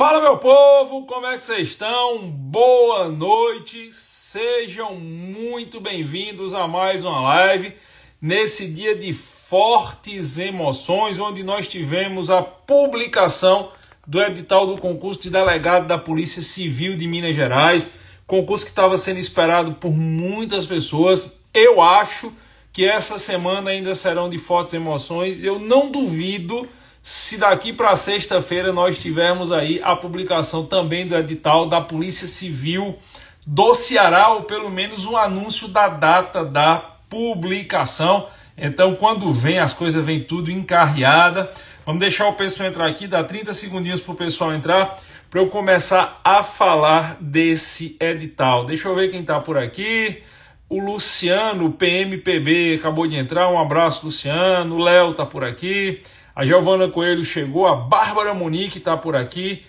Fala meu povo, como é que vocês estão? Boa noite, sejam muito bem-vindos a mais uma live nesse dia de fortes emoções, onde nós tivemos a publicação do edital do concurso de delegado da Polícia Civil de Minas Gerais, concurso que estava sendo esperado por muitas pessoas. Eu acho que essa semana ainda serão de fortes emoções. Eu não duvido se daqui para sexta-feira nós tivermos aí a publicação também do edital da Polícia Civil do Ceará, ou pelo menos um anúncio da data da publicação. Então, quando vem, as coisas vêm tudo encarreada. Vamos deixar o pessoal entrar aqui, dá 30 segundinhos para o pessoal entrar, para eu começar a falar desse edital. Deixa eu ver quem está por aqui. O Luciano, PMPB, acabou de entrar. Um abraço, Luciano. O Léo está por aqui. A Giovana Coelho chegou, a Bárbara Munique está por aqui,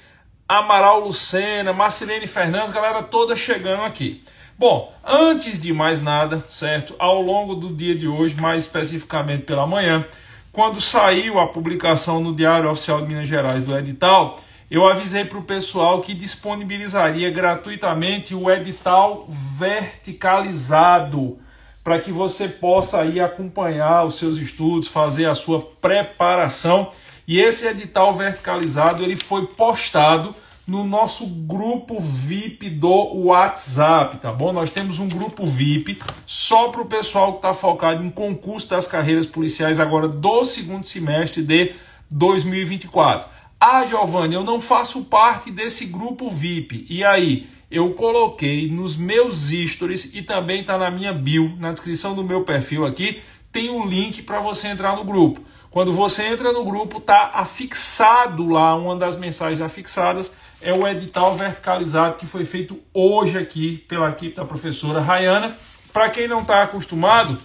Amaral Lucena, Marcelene Fernandes, galera toda chegando aqui. Bom, antes de mais nada, certo? Ao longo do dia de hoje, mais especificamente pela manhã, quando saiu a publicação no Diário Oficial de Minas Gerais do edital, eu avisei para o pessoal que disponibilizaria gratuitamente o edital verticalizado para que você possa aí acompanhar os seus estudos, fazer a sua preparação. E esse edital verticalizado ele foi postado no nosso grupo VIP do WhatsApp, tá bom? Nós temos um grupo VIP só para o pessoal que está focado em concurso das carreiras policiais agora do segundo semestre de 2024. Ah, Giovanni, eu não faço parte desse grupo VIP. E aí? eu coloquei nos meus stories e também está na minha bio, na descrição do meu perfil aqui, tem o um link para você entrar no grupo. Quando você entra no grupo, tá afixado lá, uma das mensagens afixadas é o edital verticalizado que foi feito hoje aqui pela equipe da professora Rayana. Para quem não está acostumado,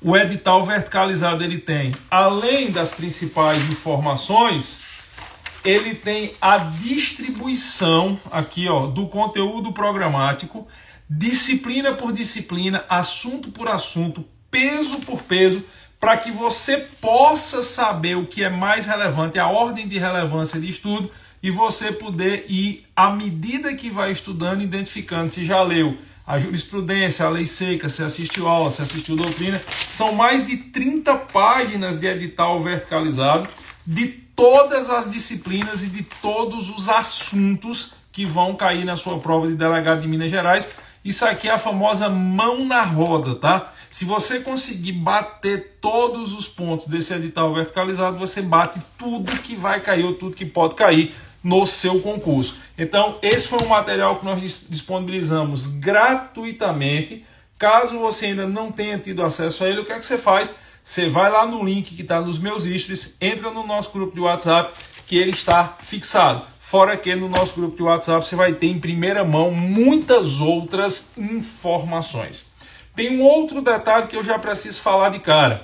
o edital verticalizado ele tem, além das principais informações, ele tem a distribuição aqui ó, do conteúdo programático, disciplina por disciplina, assunto por assunto, peso por peso, para que você possa saber o que é mais relevante, a ordem de relevância de estudo, e você poder ir, à medida que vai estudando, identificando se já leu a jurisprudência, a lei seca, se assistiu aula, se assistiu doutrina. São mais de 30 páginas de edital verticalizado, de todas as disciplinas e de todos os assuntos que vão cair na sua prova de delegado de Minas Gerais. Isso aqui é a famosa mão na roda, tá? Se você conseguir bater todos os pontos desse edital verticalizado, você bate tudo que vai cair ou tudo que pode cair no seu concurso. Então, esse foi um material que nós disponibilizamos gratuitamente. Caso você ainda não tenha tido acesso a ele, o que é que você faz? Você vai lá no link que está nos meus stories, entra no nosso grupo de WhatsApp, que ele está fixado. Fora que no nosso grupo de WhatsApp você vai ter em primeira mão muitas outras informações. Tem um outro detalhe que eu já preciso falar de cara.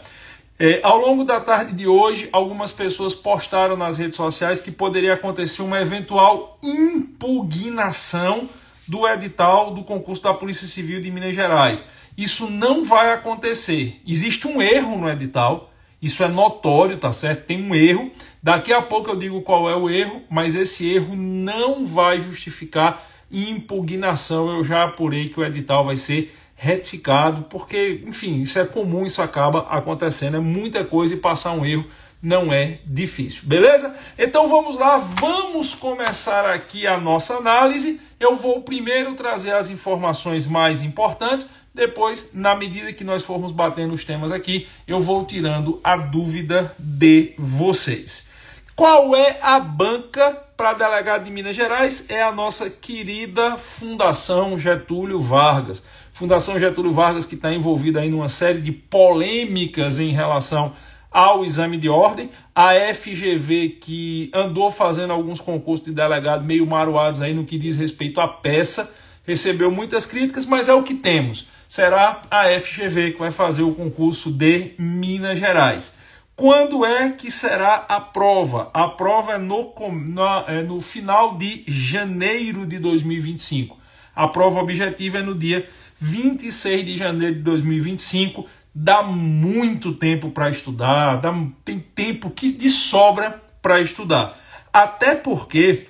É, ao longo da tarde de hoje, algumas pessoas postaram nas redes sociais que poderia acontecer uma eventual impugnação do edital do concurso da Polícia Civil de Minas Gerais. Isso não vai acontecer. Existe um erro no edital, isso é notório, tá certo? Tem um erro. Daqui a pouco eu digo qual é o erro, mas esse erro não vai justificar impugnação. Eu já apurei que o edital vai ser retificado, porque, enfim, isso é comum, isso acaba acontecendo, é muita coisa e passar um erro não é difícil, beleza? Então vamos lá, vamos começar aqui a nossa análise. Eu vou primeiro trazer as informações mais importantes depois, na medida que nós formos batendo os temas aqui, eu vou tirando a dúvida de vocês. Qual é a banca para delegado de Minas Gerais? É a nossa querida Fundação Getúlio Vargas. Fundação Getúlio Vargas que está envolvida aí numa série de polêmicas em relação ao exame de ordem, a FGV que andou fazendo alguns concursos de delegado meio maruados aí no que diz respeito à peça, recebeu muitas críticas, mas é o que temos será a FGV que vai fazer o concurso de Minas Gerais. Quando é que será a prova? A prova é no, na, é no final de janeiro de 2025. A prova objetiva é no dia 26 de janeiro de 2025. Dá muito tempo para estudar, dá, tem tempo que de sobra para estudar. Até porque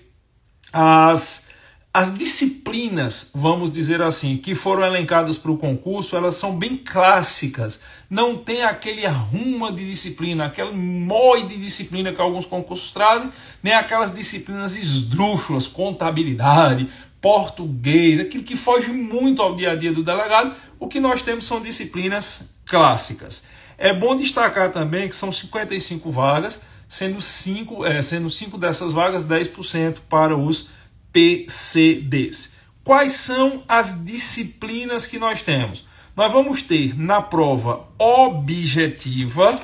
as as disciplinas, vamos dizer assim, que foram elencadas para o concurso, elas são bem clássicas. Não tem aquele arruma de disciplina, aquele moi de disciplina que alguns concursos trazem, nem aquelas disciplinas esdrúxulas, contabilidade, português, aquilo que foge muito ao dia a dia do delegado. O que nós temos são disciplinas clássicas. É bom destacar também que são 55 vagas, sendo 5, é, eh, sendo 5 dessas vagas 10% para os PCDs. Quais são as disciplinas que nós temos? Nós vamos ter na prova objetiva,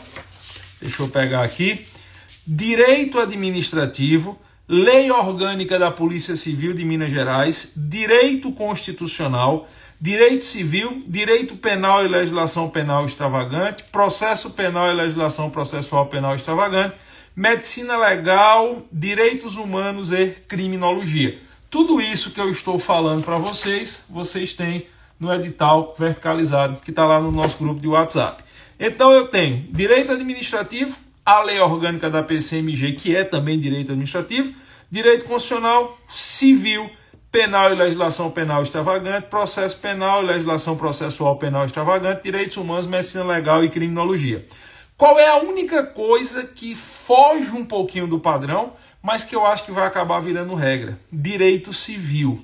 deixa eu pegar aqui, Direito Administrativo, Lei Orgânica da Polícia Civil de Minas Gerais, Direito Constitucional, Direito Civil, Direito Penal e Legislação Penal Extravagante, Processo Penal e Legislação Processual Penal Extravagante, medicina legal, direitos humanos e criminologia. Tudo isso que eu estou falando para vocês, vocês têm no edital verticalizado que está lá no nosso grupo de WhatsApp. Então eu tenho direito administrativo, a lei orgânica da PCMG, que é também direito administrativo, direito constitucional, civil, penal e legislação penal extravagante, processo penal e legislação processual penal extravagante, direitos humanos, medicina legal e criminologia. Qual é a única coisa que foge um pouquinho do padrão, mas que eu acho que vai acabar virando regra? Direito civil.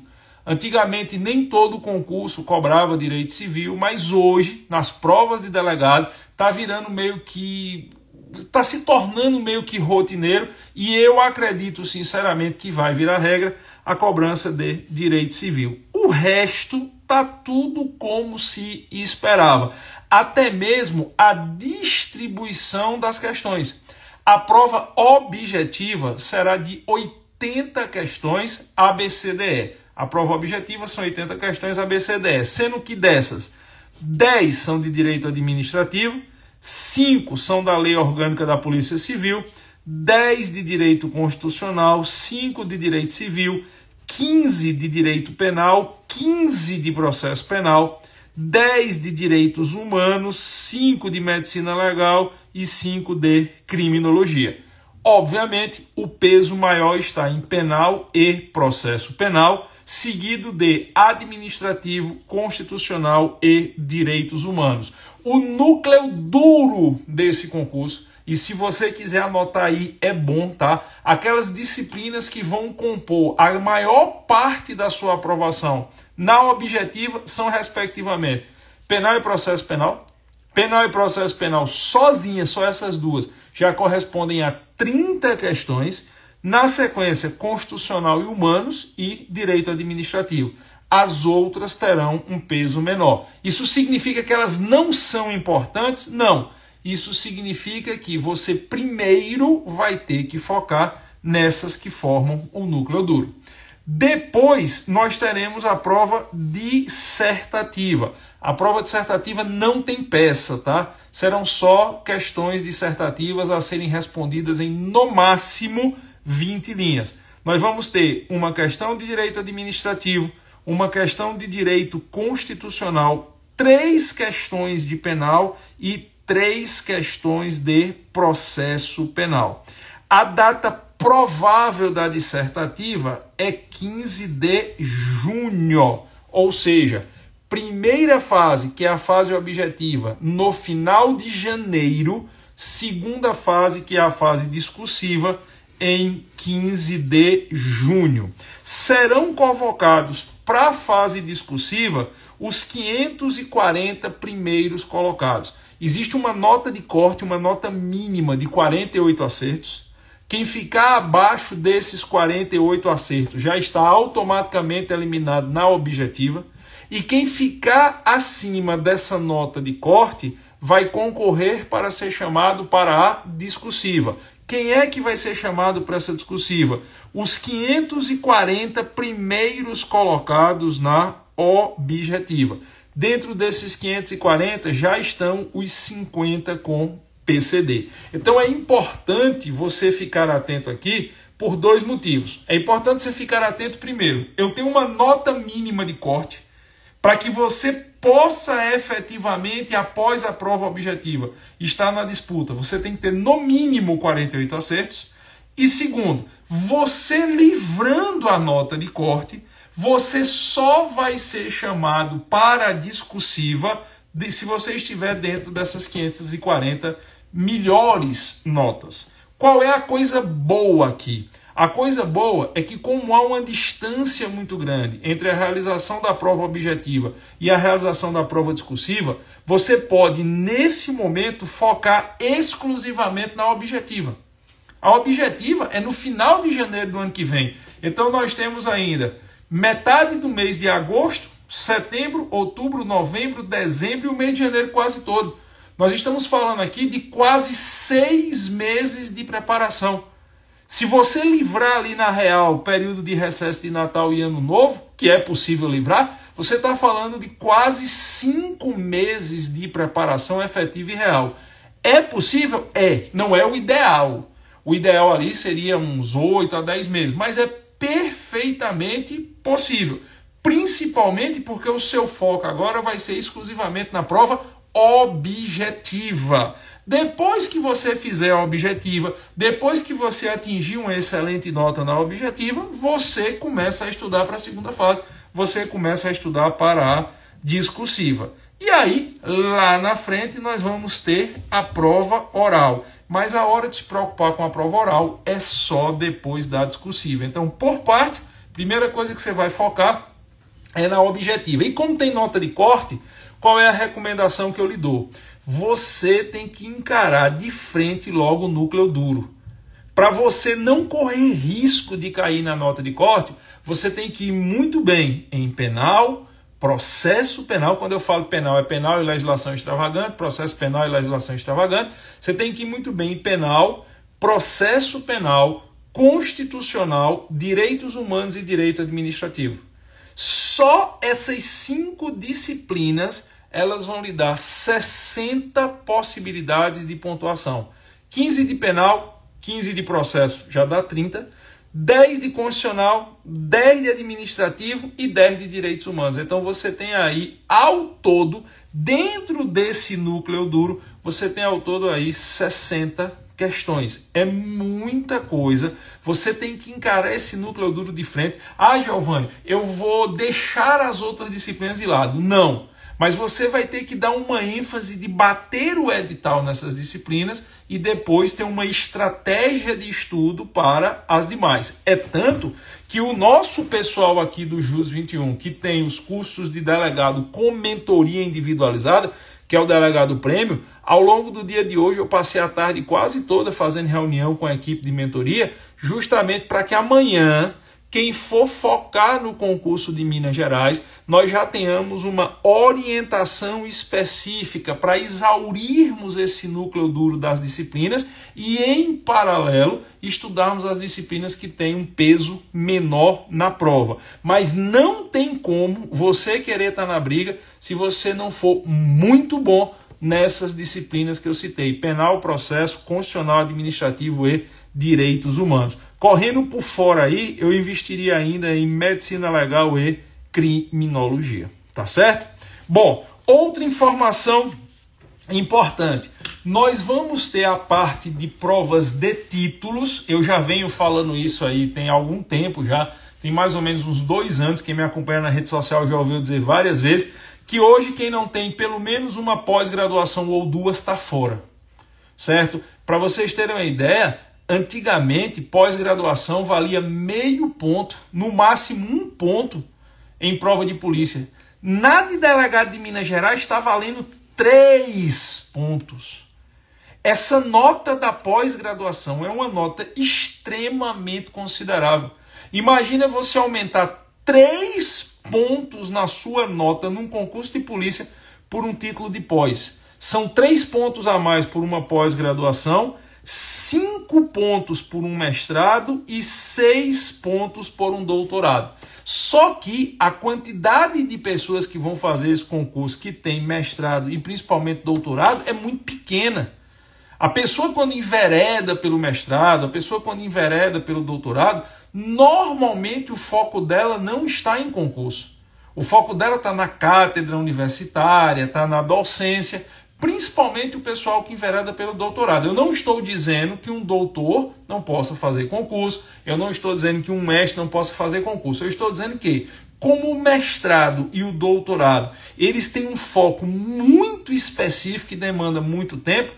Antigamente nem todo concurso cobrava direito civil, mas hoje, nas provas de delegado, está virando meio que. está se tornando meio que rotineiro e eu acredito sinceramente que vai virar regra a cobrança de direito civil. O resto tá tudo como se esperava até mesmo a distribuição das questões. A prova objetiva será de 80 questões ABCDE. A prova objetiva são 80 questões ABCDE, sendo que dessas 10 são de direito administrativo, 5 são da Lei Orgânica da Polícia Civil, 10 de direito constitucional, 5 de direito civil, 15 de direito penal, 15 de processo penal, 10 de direitos humanos, 5 de medicina legal e 5 de criminologia. Obviamente, o peso maior está em penal e processo penal, seguido de administrativo, constitucional e direitos humanos. O núcleo duro desse concurso, e se você quiser anotar aí, é bom, tá? Aquelas disciplinas que vão compor a maior parte da sua aprovação na objetiva são, respectivamente, penal e processo penal. Penal e processo penal sozinha, só essas duas, já correspondem a 30 questões. Na sequência, constitucional e humanos e direito administrativo. As outras terão um peso menor. Isso significa que elas não são importantes? Não. Isso significa que você primeiro vai ter que focar nessas que formam o núcleo duro. Depois nós teremos a prova dissertativa. A prova dissertativa não tem peça, tá? Serão só questões dissertativas a serem respondidas em no máximo 20 linhas. Nós vamos ter uma questão de direito administrativo, uma questão de direito constitucional, três questões de penal e três questões de processo penal. A data provável da dissertativa é 15 de junho, ou seja, primeira fase, que é a fase objetiva, no final de janeiro, segunda fase, que é a fase discursiva, em 15 de junho. Serão convocados para a fase discursiva os 540 primeiros colocados. Existe uma nota de corte, uma nota mínima de 48 acertos, quem ficar abaixo desses 48 acertos já está automaticamente eliminado na objetiva. E quem ficar acima dessa nota de corte vai concorrer para ser chamado para a discursiva. Quem é que vai ser chamado para essa discursiva? Os 540 primeiros colocados na objetiva. Dentro desses 540 já estão os 50 com PCD. Então é importante você ficar atento aqui por dois motivos. É importante você ficar atento primeiro. Eu tenho uma nota mínima de corte para que você possa efetivamente após a prova objetiva estar na disputa. Você tem que ter no mínimo 48 acertos. E segundo, você livrando a nota de corte, você só vai ser chamado para a discursiva se você estiver dentro dessas 540 melhores notas. Qual é a coisa boa aqui? A coisa boa é que, como há uma distância muito grande entre a realização da prova objetiva e a realização da prova discursiva, você pode, nesse momento, focar exclusivamente na objetiva. A objetiva é no final de janeiro do ano que vem. Então, nós temos ainda metade do mês de agosto, setembro, outubro, novembro, dezembro e o mês de janeiro quase todo. Nós estamos falando aqui de quase seis meses de preparação. Se você livrar ali na real o período de recesso de Natal e Ano Novo, que é possível livrar, você está falando de quase cinco meses de preparação efetiva e real. É possível? É. Não é o ideal. O ideal ali seria uns oito a dez meses, mas é perfeitamente possível. Principalmente porque o seu foco agora vai ser exclusivamente na prova objetiva. Depois que você fizer a objetiva, depois que você atingir uma excelente nota na objetiva, você começa a estudar para a segunda fase, você começa a estudar para a discursiva. E aí, lá na frente, nós vamos ter a prova oral. Mas a hora de se preocupar com a prova oral é só depois da discursiva. Então, por partes, primeira coisa que você vai focar é na objetiva. E como tem nota de corte, qual é a recomendação que eu lhe dou? Você tem que encarar de frente logo o núcleo duro. Para você não correr risco de cair na nota de corte, você tem que ir muito bem em penal, processo penal. Quando eu falo penal, é penal e legislação extravagante, processo penal e legislação extravagante. Você tem que ir muito bem em penal, processo penal, constitucional, direitos humanos e direito administrativo. Só essas cinco disciplinas elas vão lhe dar 60 possibilidades de pontuação. 15 de penal, 15 de processo, já dá 30. 10 de constitucional, 10 de administrativo e 10 de direitos humanos. Então você tem aí ao todo, dentro desse núcleo duro, você tem ao todo aí 60 questões. É muita coisa. Você tem que encarar esse núcleo duro de frente. Ah, Giovanni, eu vou deixar as outras disciplinas de lado. Não. Não. Mas você vai ter que dar uma ênfase de bater o edital nessas disciplinas e depois ter uma estratégia de estudo para as demais. É tanto que o nosso pessoal aqui do JUS 21, que tem os cursos de delegado com mentoria individualizada, que é o delegado prêmio, ao longo do dia de hoje eu passei a tarde quase toda fazendo reunião com a equipe de mentoria, justamente para que amanhã quem for focar no concurso de Minas Gerais, nós já tenhamos uma orientação específica para exaurirmos esse núcleo duro das disciplinas e, em paralelo, estudarmos as disciplinas que têm um peso menor na prova. Mas não tem como você querer estar tá na briga se você não for muito bom nessas disciplinas que eu citei: penal, processo, constitucional, administrativo e direitos humanos. Correndo por fora aí, eu investiria ainda em medicina legal e criminologia, tá certo? Bom, outra informação importante. Nós vamos ter a parte de provas de títulos. Eu já venho falando isso aí tem algum tempo já, tem mais ou menos uns dois anos. Quem me acompanha na rede social já ouviu dizer várias vezes que hoje quem não tem pelo menos uma pós-graduação ou duas está fora, certo? Para vocês terem uma ideia, Antigamente, pós-graduação valia meio ponto, no máximo um ponto em prova de polícia. Na de delegado de Minas Gerais está valendo três pontos. Essa nota da pós-graduação é uma nota extremamente considerável. Imagina você aumentar três pontos na sua nota num concurso de polícia por um título de pós. São três pontos a mais por uma pós-graduação 5 pontos por um mestrado e 6 pontos por um doutorado. Só que a quantidade de pessoas que vão fazer esse concurso que tem mestrado e principalmente doutorado é muito pequena. A pessoa quando envereda pelo mestrado, a pessoa quando envereda pelo doutorado, normalmente o foco dela não está em concurso. O foco dela está na cátedra universitária, está na docência principalmente o pessoal que envereda pelo doutorado. Eu não estou dizendo que um doutor não possa fazer concurso, eu não estou dizendo que um mestre não possa fazer concurso, eu estou dizendo que, como o mestrado e o doutorado, eles têm um foco muito específico que demanda muito tempo,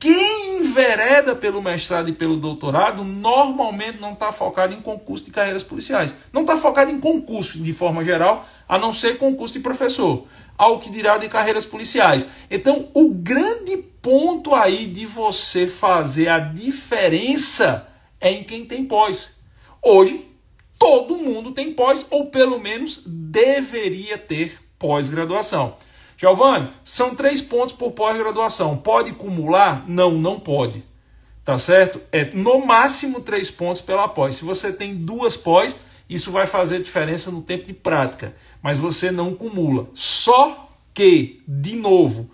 quem envereda pelo mestrado e pelo doutorado normalmente não está focado em concurso de carreiras policiais. Não está focado em concurso de forma geral, a não ser concurso de professor. Ao que dirá de carreiras policiais. Então, o grande ponto aí de você fazer a diferença é em quem tem pós. Hoje, todo mundo tem pós, ou pelo menos deveria ter pós-graduação. Giovanni, são três pontos por pós-graduação. Pode cumular? Não, não pode. Tá certo? É no máximo três pontos pela pós. Se você tem duas pós, isso vai fazer diferença no tempo de prática, mas você não cumula. Só que, de novo,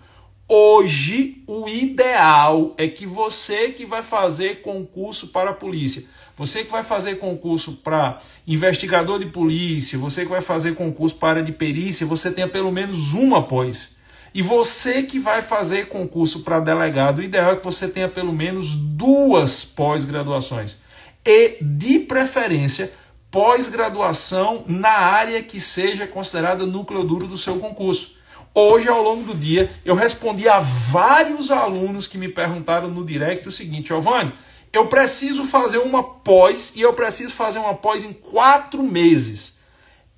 hoje o ideal é que você que vai fazer concurso para a polícia você que vai fazer concurso para investigador de polícia, você que vai fazer concurso para área de perícia, você tenha pelo menos uma pós. E você que vai fazer concurso para delegado, o ideal é que você tenha pelo menos duas pós-graduações. E, de preferência, pós-graduação na área que seja considerada núcleo duro do seu concurso. Hoje, ao longo do dia, eu respondi a vários alunos que me perguntaram no direct o seguinte: Giovanni, eu preciso fazer uma pós e eu preciso fazer uma pós em quatro meses.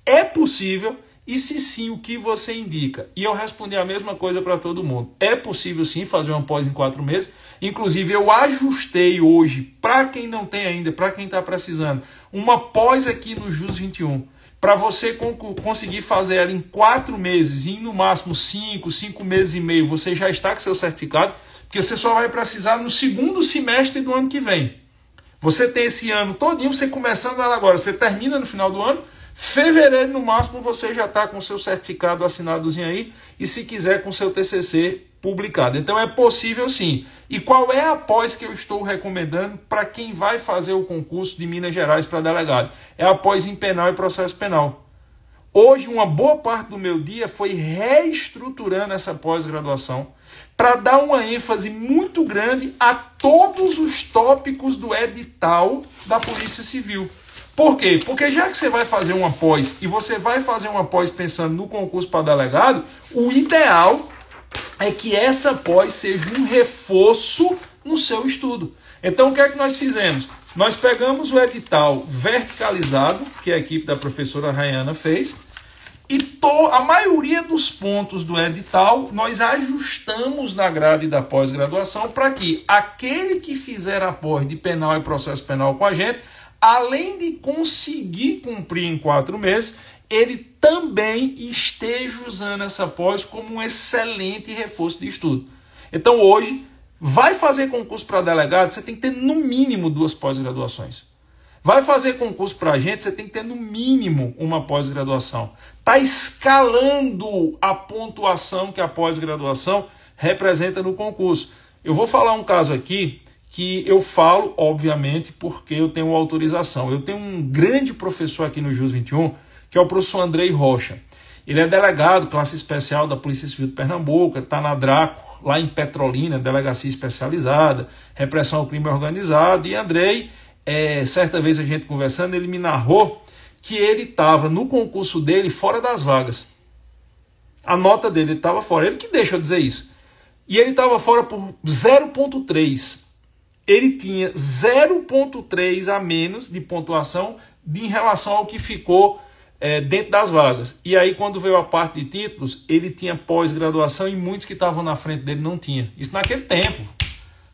É possível? E se sim, o que você indica? E eu respondi a mesma coisa para todo mundo. É possível sim fazer uma pós em quatro meses. Inclusive, eu ajustei hoje, para quem não tem ainda, para quem está precisando, uma pós aqui no JUS 21. Para você conseguir fazer ela em quatro meses e no máximo cinco, cinco meses e meio, você já está com seu certificado. Porque você só vai precisar no segundo semestre do ano que vem. Você tem esse ano todinho, você começando ela agora, você termina no final do ano, fevereiro no máximo você já está com seu certificado assinadozinho aí e se quiser com seu TCC publicado. Então é possível sim. E qual é a pós que eu estou recomendando para quem vai fazer o concurso de Minas Gerais para delegado? É a pós em penal e processo penal. Hoje uma boa parte do meu dia foi reestruturando essa pós-graduação para dar uma ênfase muito grande a todos os tópicos do edital da Polícia Civil. Por quê? Porque já que você vai fazer uma pós e você vai fazer uma pós pensando no concurso para delegado, o ideal é que essa pós seja um reforço no seu estudo. Então o que é que nós fizemos? Nós pegamos o edital verticalizado que a equipe da professora Rayana fez e to, a maioria dos pontos do edital nós ajustamos na grade da pós-graduação para que aquele que fizer a pós de penal e processo penal com a gente, além de conseguir cumprir em quatro meses, ele também esteja usando essa pós como um excelente reforço de estudo. Então hoje, vai fazer concurso para delegado, você tem que ter no mínimo duas pós-graduações. Vai fazer concurso para a gente, você tem que ter no mínimo uma pós-graduação está escalando a pontuação que a pós-graduação representa no concurso. Eu vou falar um caso aqui que eu falo, obviamente, porque eu tenho autorização. Eu tenho um grande professor aqui no JUS 21, que é o professor Andrei Rocha. Ele é delegado, classe especial da Polícia Civil de Pernambuco, está na Draco, lá em Petrolina, delegacia especializada, repressão ao crime organizado. E Andrei, é, certa vez a gente conversando, ele me narrou que ele estava no concurso dele fora das vagas. A nota dele estava fora. Ele que deixa eu dizer isso. E ele estava fora por 0,3. Ele tinha 0,3 a menos de pontuação de, em relação ao que ficou é, dentro das vagas. E aí, quando veio a parte de títulos, ele tinha pós-graduação e muitos que estavam na frente dele não tinha. Isso naquele tempo.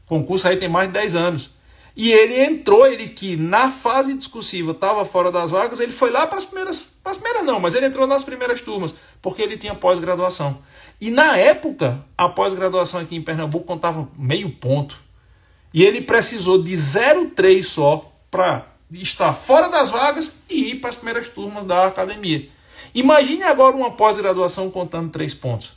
O concurso aí tem mais de 10 anos. E ele entrou, ele que na fase discursiva estava fora das vagas, ele foi lá para as primeiras, para as primeiras não, mas ele entrou nas primeiras turmas, porque ele tinha pós-graduação. E na época, a pós-graduação aqui em Pernambuco contava meio ponto. E ele precisou de 0,3 só para estar fora das vagas e ir para as primeiras turmas da academia. Imagine agora uma pós-graduação contando três pontos.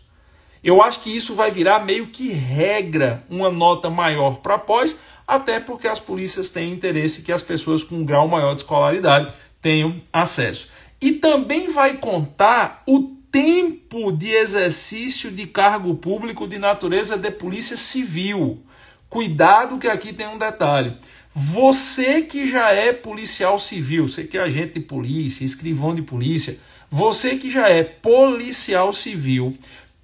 Eu acho que isso vai virar meio que regra, uma nota maior para pós, até porque as polícias têm interesse que as pessoas com um grau maior de escolaridade tenham acesso. E também vai contar o tempo de exercício de cargo público de natureza de polícia civil. Cuidado que aqui tem um detalhe. Você que já é policial civil, você que é agente de polícia, escrivão de polícia, você que já é policial civil,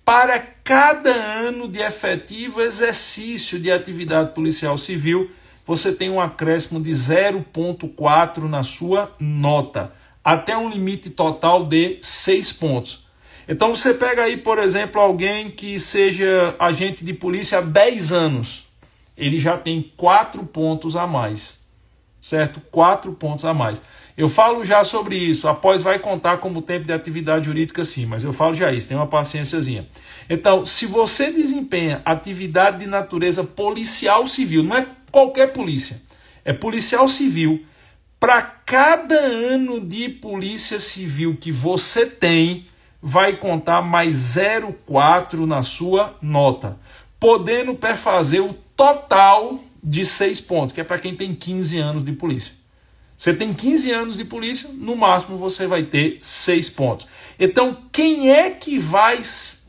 para cada ano de efetivo exercício de atividade policial civil, você tem um acréscimo de 0,4 na sua nota, até um limite total de 6 pontos. Então você pega aí, por exemplo, alguém que seja agente de polícia há 10 anos, ele já tem 4 pontos a mais, certo? 4 pontos a mais. Eu falo já sobre isso, após vai contar como tempo de atividade jurídica sim, mas eu falo já isso, tenha uma paciênciazinha. Então, se você desempenha atividade de natureza policial civil, não é qualquer polícia, é policial civil, para cada ano de polícia civil que você tem, vai contar mais 0,4 na sua nota, podendo perfazer o total de 6 pontos, que é para quem tem 15 anos de polícia. Você tem 15 anos de polícia, no máximo você vai ter 6 pontos. Então, quem é que vai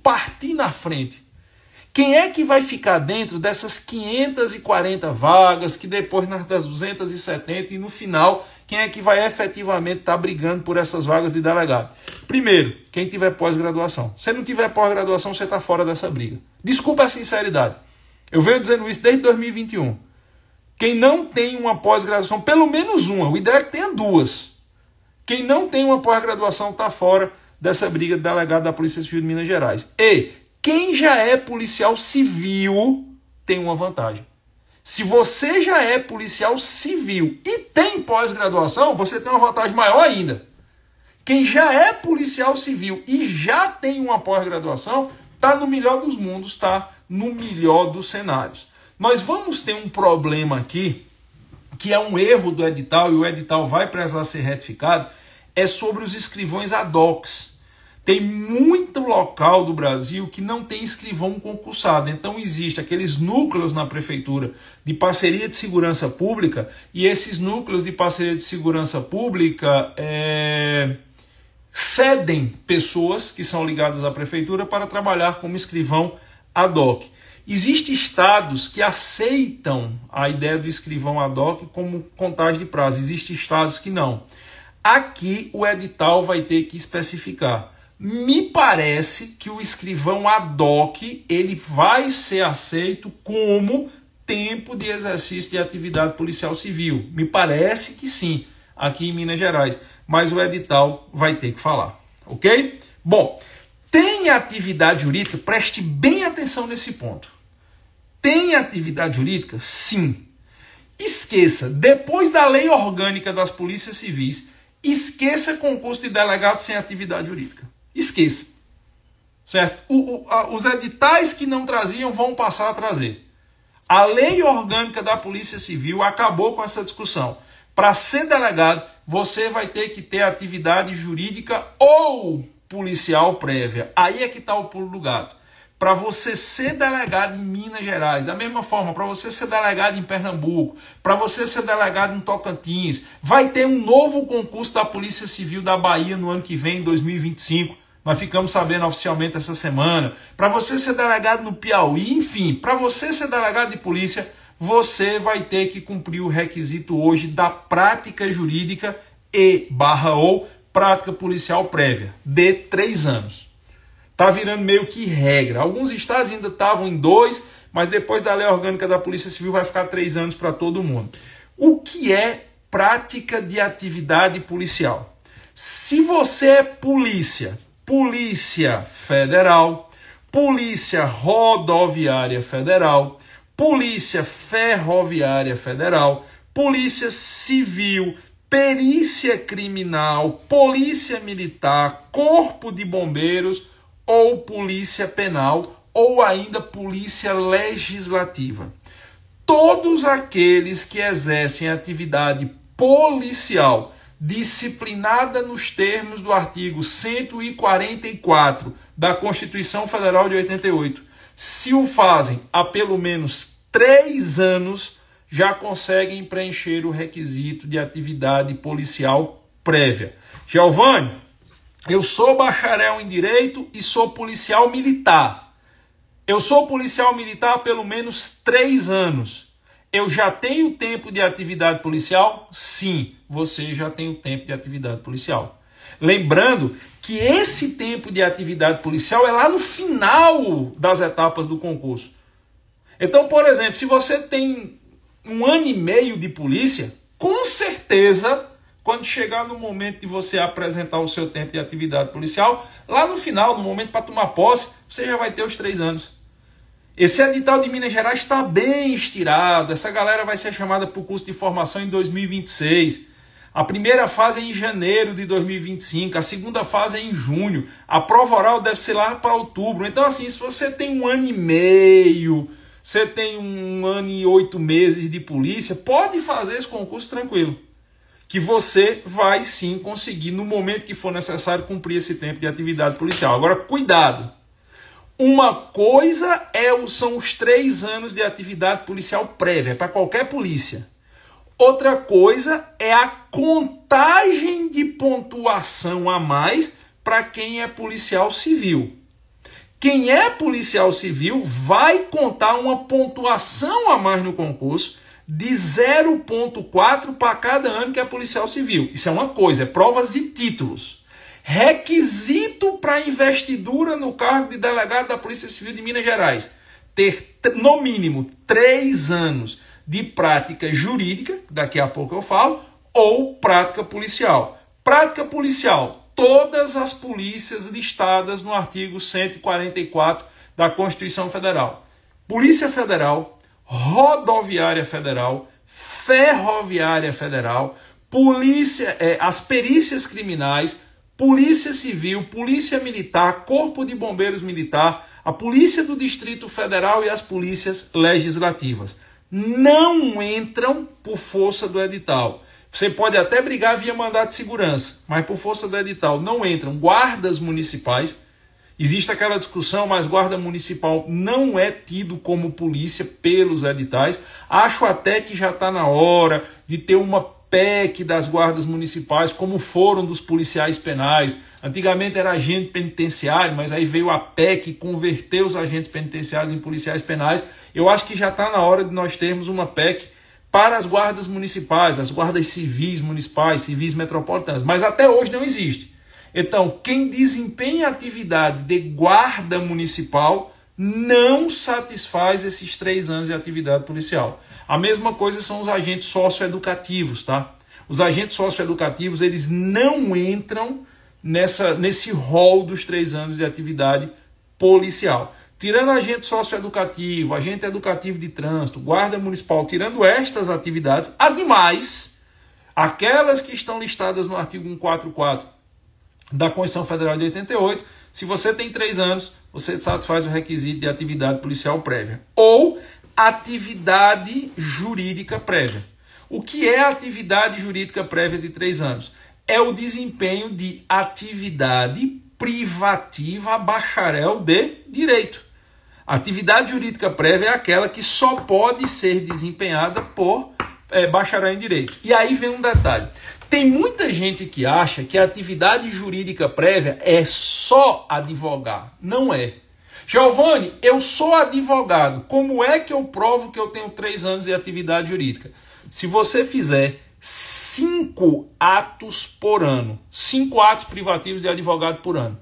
partir na frente? Quem é que vai ficar dentro dessas 540 vagas, que depois nas 270 e no final, quem é que vai efetivamente estar tá brigando por essas vagas de delegado? Primeiro, quem tiver pós-graduação. Se não tiver pós-graduação, você está fora dessa briga. Desculpa a sinceridade. Eu venho dizendo isso desde 2021. Quem não tem uma pós-graduação, pelo menos uma, o ideal é que tenha duas. Quem não tem uma pós-graduação está fora dessa briga do delegado da Polícia Civil de Minas Gerais. E quem já é policial civil tem uma vantagem. Se você já é policial civil e tem pós-graduação, você tem uma vantagem maior ainda. Quem já é policial civil e já tem uma pós-graduação, está no melhor dos mundos, está no melhor dos cenários. Nós vamos ter um problema aqui, que é um erro do edital, e o edital vai precisar ser retificado, é sobre os escrivões ad hoc. Tem muito local do Brasil que não tem escrivão concursado. Então existe aqueles núcleos na prefeitura de parceria de segurança pública e esses núcleos de parceria de segurança pública é, cedem pessoas que são ligadas à prefeitura para trabalhar como escrivão ad hoc. Existem estados que aceitam a ideia do escrivão ad hoc como contagem de prazo, existem estados que não. Aqui o edital vai ter que especificar. Me parece que o escrivão ad hoc ele vai ser aceito como tempo de exercício de atividade policial civil. Me parece que sim, aqui em Minas Gerais. Mas o edital vai ter que falar, ok? Bom, tem atividade jurídica, preste bem atenção nesse ponto tem atividade jurídica? Sim. Esqueça, depois da lei orgânica das polícias civis, esqueça concurso de delegado sem atividade jurídica. Esqueça. Certo? O, o, a, os editais que não traziam vão passar a trazer. A lei orgânica da Polícia Civil acabou com essa discussão. Para ser delegado, você vai ter que ter atividade jurídica ou policial prévia. Aí é que está o pulo do gato para você ser delegado em Minas Gerais, da mesma forma, para você ser delegado em Pernambuco, para você ser delegado em Tocantins, vai ter um novo concurso da Polícia Civil da Bahia no ano que vem, em 2025. Nós ficamos sabendo oficialmente essa semana. Para você ser delegado no Piauí, enfim, para você ser delegado de polícia, você vai ter que cumprir o requisito hoje da prática jurídica e barra ou prática policial prévia de três anos. Tá virando meio que regra. Alguns estados ainda estavam em dois, mas depois da lei orgânica da Polícia Civil vai ficar três anos para todo mundo. O que é prática de atividade policial? Se você é polícia, Polícia Federal, Polícia Rodoviária Federal, Polícia Ferroviária Federal, Polícia Civil, Perícia Criminal, Polícia Militar, Corpo de Bombeiros, ou polícia penal, ou ainda polícia legislativa. Todos aqueles que exercem atividade policial disciplinada nos termos do artigo 144 da Constituição Federal de 88, se o fazem há pelo menos três anos, já conseguem preencher o requisito de atividade policial prévia. Giovanni, eu sou bacharel em direito e sou policial militar. Eu sou policial militar há pelo menos três anos. Eu já tenho tempo de atividade policial? Sim, você já tem o tempo de atividade policial. Lembrando que esse tempo de atividade policial é lá no final das etapas do concurso. Então, por exemplo, se você tem um ano e meio de polícia, com certeza quando chegar no momento de você apresentar o seu tempo de atividade policial, lá no final, no momento para tomar posse, você já vai ter os três anos. Esse edital de Minas Gerais está bem estirado. Essa galera vai ser chamada para o curso de formação em 2026. A primeira fase é em janeiro de 2025, a segunda fase é em junho. A prova oral deve ser lá para outubro. Então, assim, se você tem um ano e meio, você tem um ano e oito meses de polícia, pode fazer esse concurso tranquilo que você vai sim conseguir, no momento que for necessário, cumprir esse tempo de atividade policial. Agora, cuidado! Uma coisa é, são os três anos de atividade policial prévia, é para qualquer polícia. Outra coisa é a contagem de pontuação a mais para quem é policial civil. Quem é policial civil vai contar uma pontuação a mais no concurso de 0,4 para cada ano que é policial civil. Isso é uma coisa, é provas e títulos. Requisito para investidura no cargo de delegado da Polícia Civil de Minas Gerais: ter, no mínimo, três anos de prática jurídica, daqui a pouco eu falo, ou prática policial. Prática policial: todas as polícias listadas no artigo 144 da Constituição Federal. Polícia Federal, Rodoviária Federal, Ferroviária Federal, polícia, é, as perícias criminais, Polícia Civil, Polícia Militar, Corpo de Bombeiros Militar, a Polícia do Distrito Federal e as polícias legislativas. Não entram por força do edital. Você pode até brigar via mandato de segurança, mas por força do edital não entram guardas municipais, Existe aquela discussão, mas guarda municipal não é tido como polícia pelos editais. Acho até que já está na hora de ter uma PEC das guardas municipais, como foram dos policiais penais. Antigamente era agente penitenciário, mas aí veio a PEC e converteu os agentes penitenciários em policiais penais. Eu acho que já está na hora de nós termos uma PEC para as guardas municipais, as guardas civis municipais, civis metropolitanas. Mas até hoje não existe. Então, quem desempenha atividade de guarda municipal não satisfaz esses três anos de atividade policial. A mesma coisa são os agentes socioeducativos, tá? Os agentes socioeducativos, eles não entram nessa, nesse rol dos três anos de atividade policial. Tirando agente socioeducativo, agente educativo de trânsito, guarda municipal, tirando estas atividades, as demais, aquelas que estão listadas no artigo 144 da Constituição Federal de 88, se você tem três anos, você satisfaz o requisito de atividade policial prévia. Ou atividade jurídica prévia. O que é atividade jurídica prévia de três anos? É o desempenho de atividade privativa bacharel de direito. Atividade jurídica prévia é aquela que só pode ser desempenhada por é, bacharel em direito. E aí vem um detalhe: tem muita gente que acha que a atividade jurídica prévia é só advogar. Não é. Giovanni, eu sou advogado. Como é que eu provo que eu tenho três anos de atividade jurídica? Se você fizer cinco atos por ano, cinco atos privativos de advogado por ano.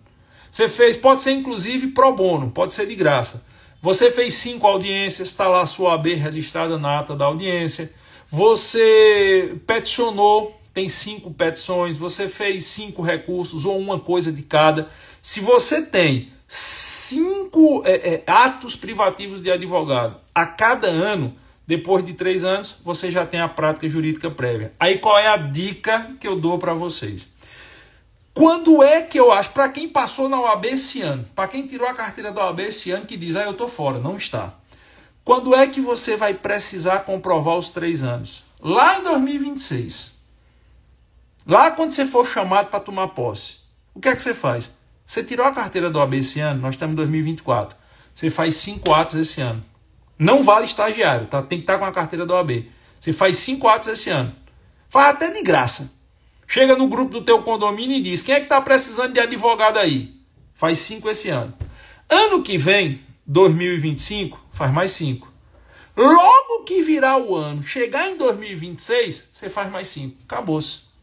Você fez, pode ser inclusive pro bono, pode ser de graça. Você fez cinco audiências, está lá a sua AB registrada na ata da audiência. Você peticionou tem cinco petições, você fez cinco recursos ou uma coisa de cada. Se você tem cinco é, é, atos privativos de advogado a cada ano, depois de três anos, você já tem a prática jurídica prévia. Aí qual é a dica que eu dou para vocês? Quando é que eu acho, para quem passou na OAB esse ano, para quem tirou a carteira da OAB esse ano que diz, ah, eu tô fora, não está. Quando é que você vai precisar comprovar os três anos? Lá em 2026. Lá quando você for chamado para tomar posse, o que é que você faz? Você tirou a carteira do AB esse ano, nós estamos em 2024. Você faz cinco atos esse ano. Não vale estagiário, tá? Tem que estar tá com a carteira do AB. Você faz cinco atos esse ano. Faz até de graça. Chega no grupo do teu condomínio e diz: quem é que está precisando de advogado aí? Faz cinco esse ano. Ano que vem, 2025, faz mais cinco. Logo que virar o ano, chegar em 2026, você faz mais cinco. Acabou-se.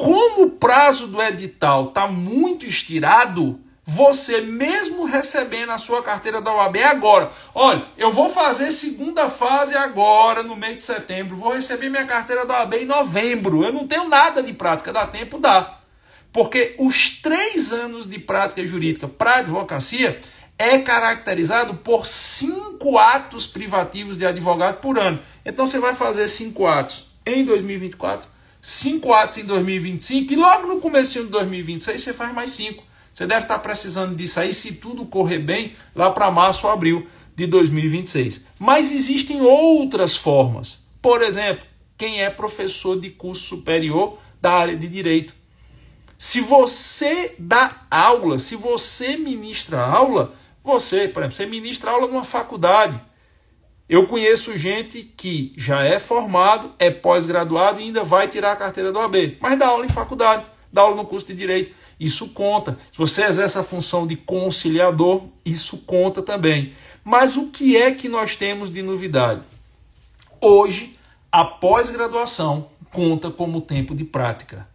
Como o prazo do edital está muito estirado, você mesmo recebendo a sua carteira da OAB agora. Olha, eu vou fazer segunda fase agora, no mês de setembro, vou receber minha carteira da OAB em novembro. Eu não tenho nada de prática, dá tempo, dá. Porque os três anos de prática jurídica para advocacia é caracterizado por cinco atos privativos de advogado por ano. Então você vai fazer cinco atos em 2024, cinco atos em 2025 e logo no começo de 2026 você faz mais cinco. Você deve estar precisando disso aí se tudo correr bem lá para março ou abril de 2026. Mas existem outras formas. Por exemplo, quem é professor de curso superior da área de direito. Se você dá aula, se você ministra aula, você, por exemplo, você ministra aula numa faculdade, eu conheço gente que já é formado, é pós-graduado e ainda vai tirar a carteira do OAB, mas dá aula em faculdade, dá aula no curso de direito. Isso conta. Se você exerce a função de conciliador, isso conta também. Mas o que é que nós temos de novidade? Hoje, a pós-graduação conta como tempo de prática.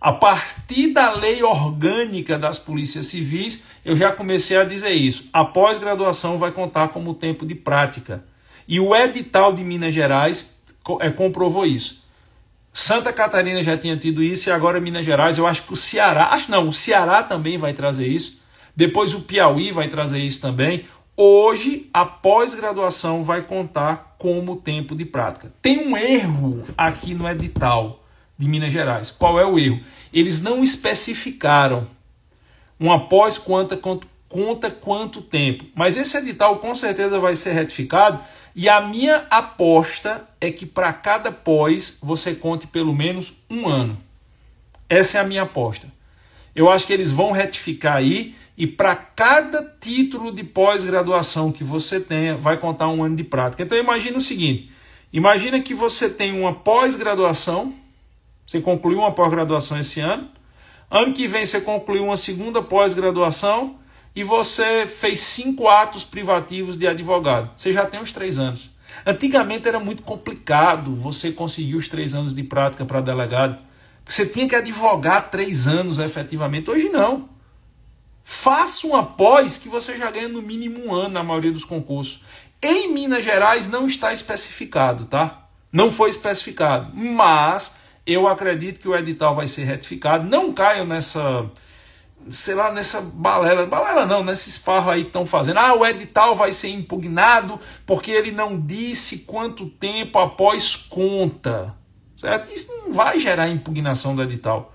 A partir da lei orgânica das polícias civis, eu já comecei a dizer isso. A pós-graduação vai contar como tempo de prática. E o edital de Minas Gerais é, comprovou isso. Santa Catarina já tinha tido isso e agora Minas Gerais, eu acho que o Ceará, acho não, o Ceará também vai trazer isso. Depois o Piauí vai trazer isso também. Hoje a pós-graduação vai contar como tempo de prática. Tem um erro aqui no edital de Minas Gerais. Qual é o erro? Eles não especificaram uma pós quanto, quanto conta quanto tempo. Mas esse edital com certeza vai ser retificado e a minha aposta é que para cada pós você conte pelo menos um ano. Essa é a minha aposta. Eu acho que eles vão retificar aí e para cada título de pós-graduação que você tenha, vai contar um ano de prática. Então imagina o seguinte: imagina que você tem uma pós-graduação, você concluiu uma pós-graduação esse ano, ano que vem você concluiu uma segunda pós-graduação e você fez cinco atos privativos de advogado. Você já tem os três anos. Antigamente era muito complicado você conseguir os três anos de prática para delegado. Porque você tinha que advogar três anos efetivamente. Hoje não. Faça um após que você já ganha no mínimo um ano na maioria dos concursos. Em Minas Gerais não está especificado, tá? Não foi especificado. Mas eu acredito que o edital vai ser retificado. Não caia nessa sei lá, nessa balela, balela não, nesse esparro aí estão fazendo. Ah, o edital vai ser impugnado porque ele não disse quanto tempo após conta. Certo? Isso não vai gerar impugnação do edital.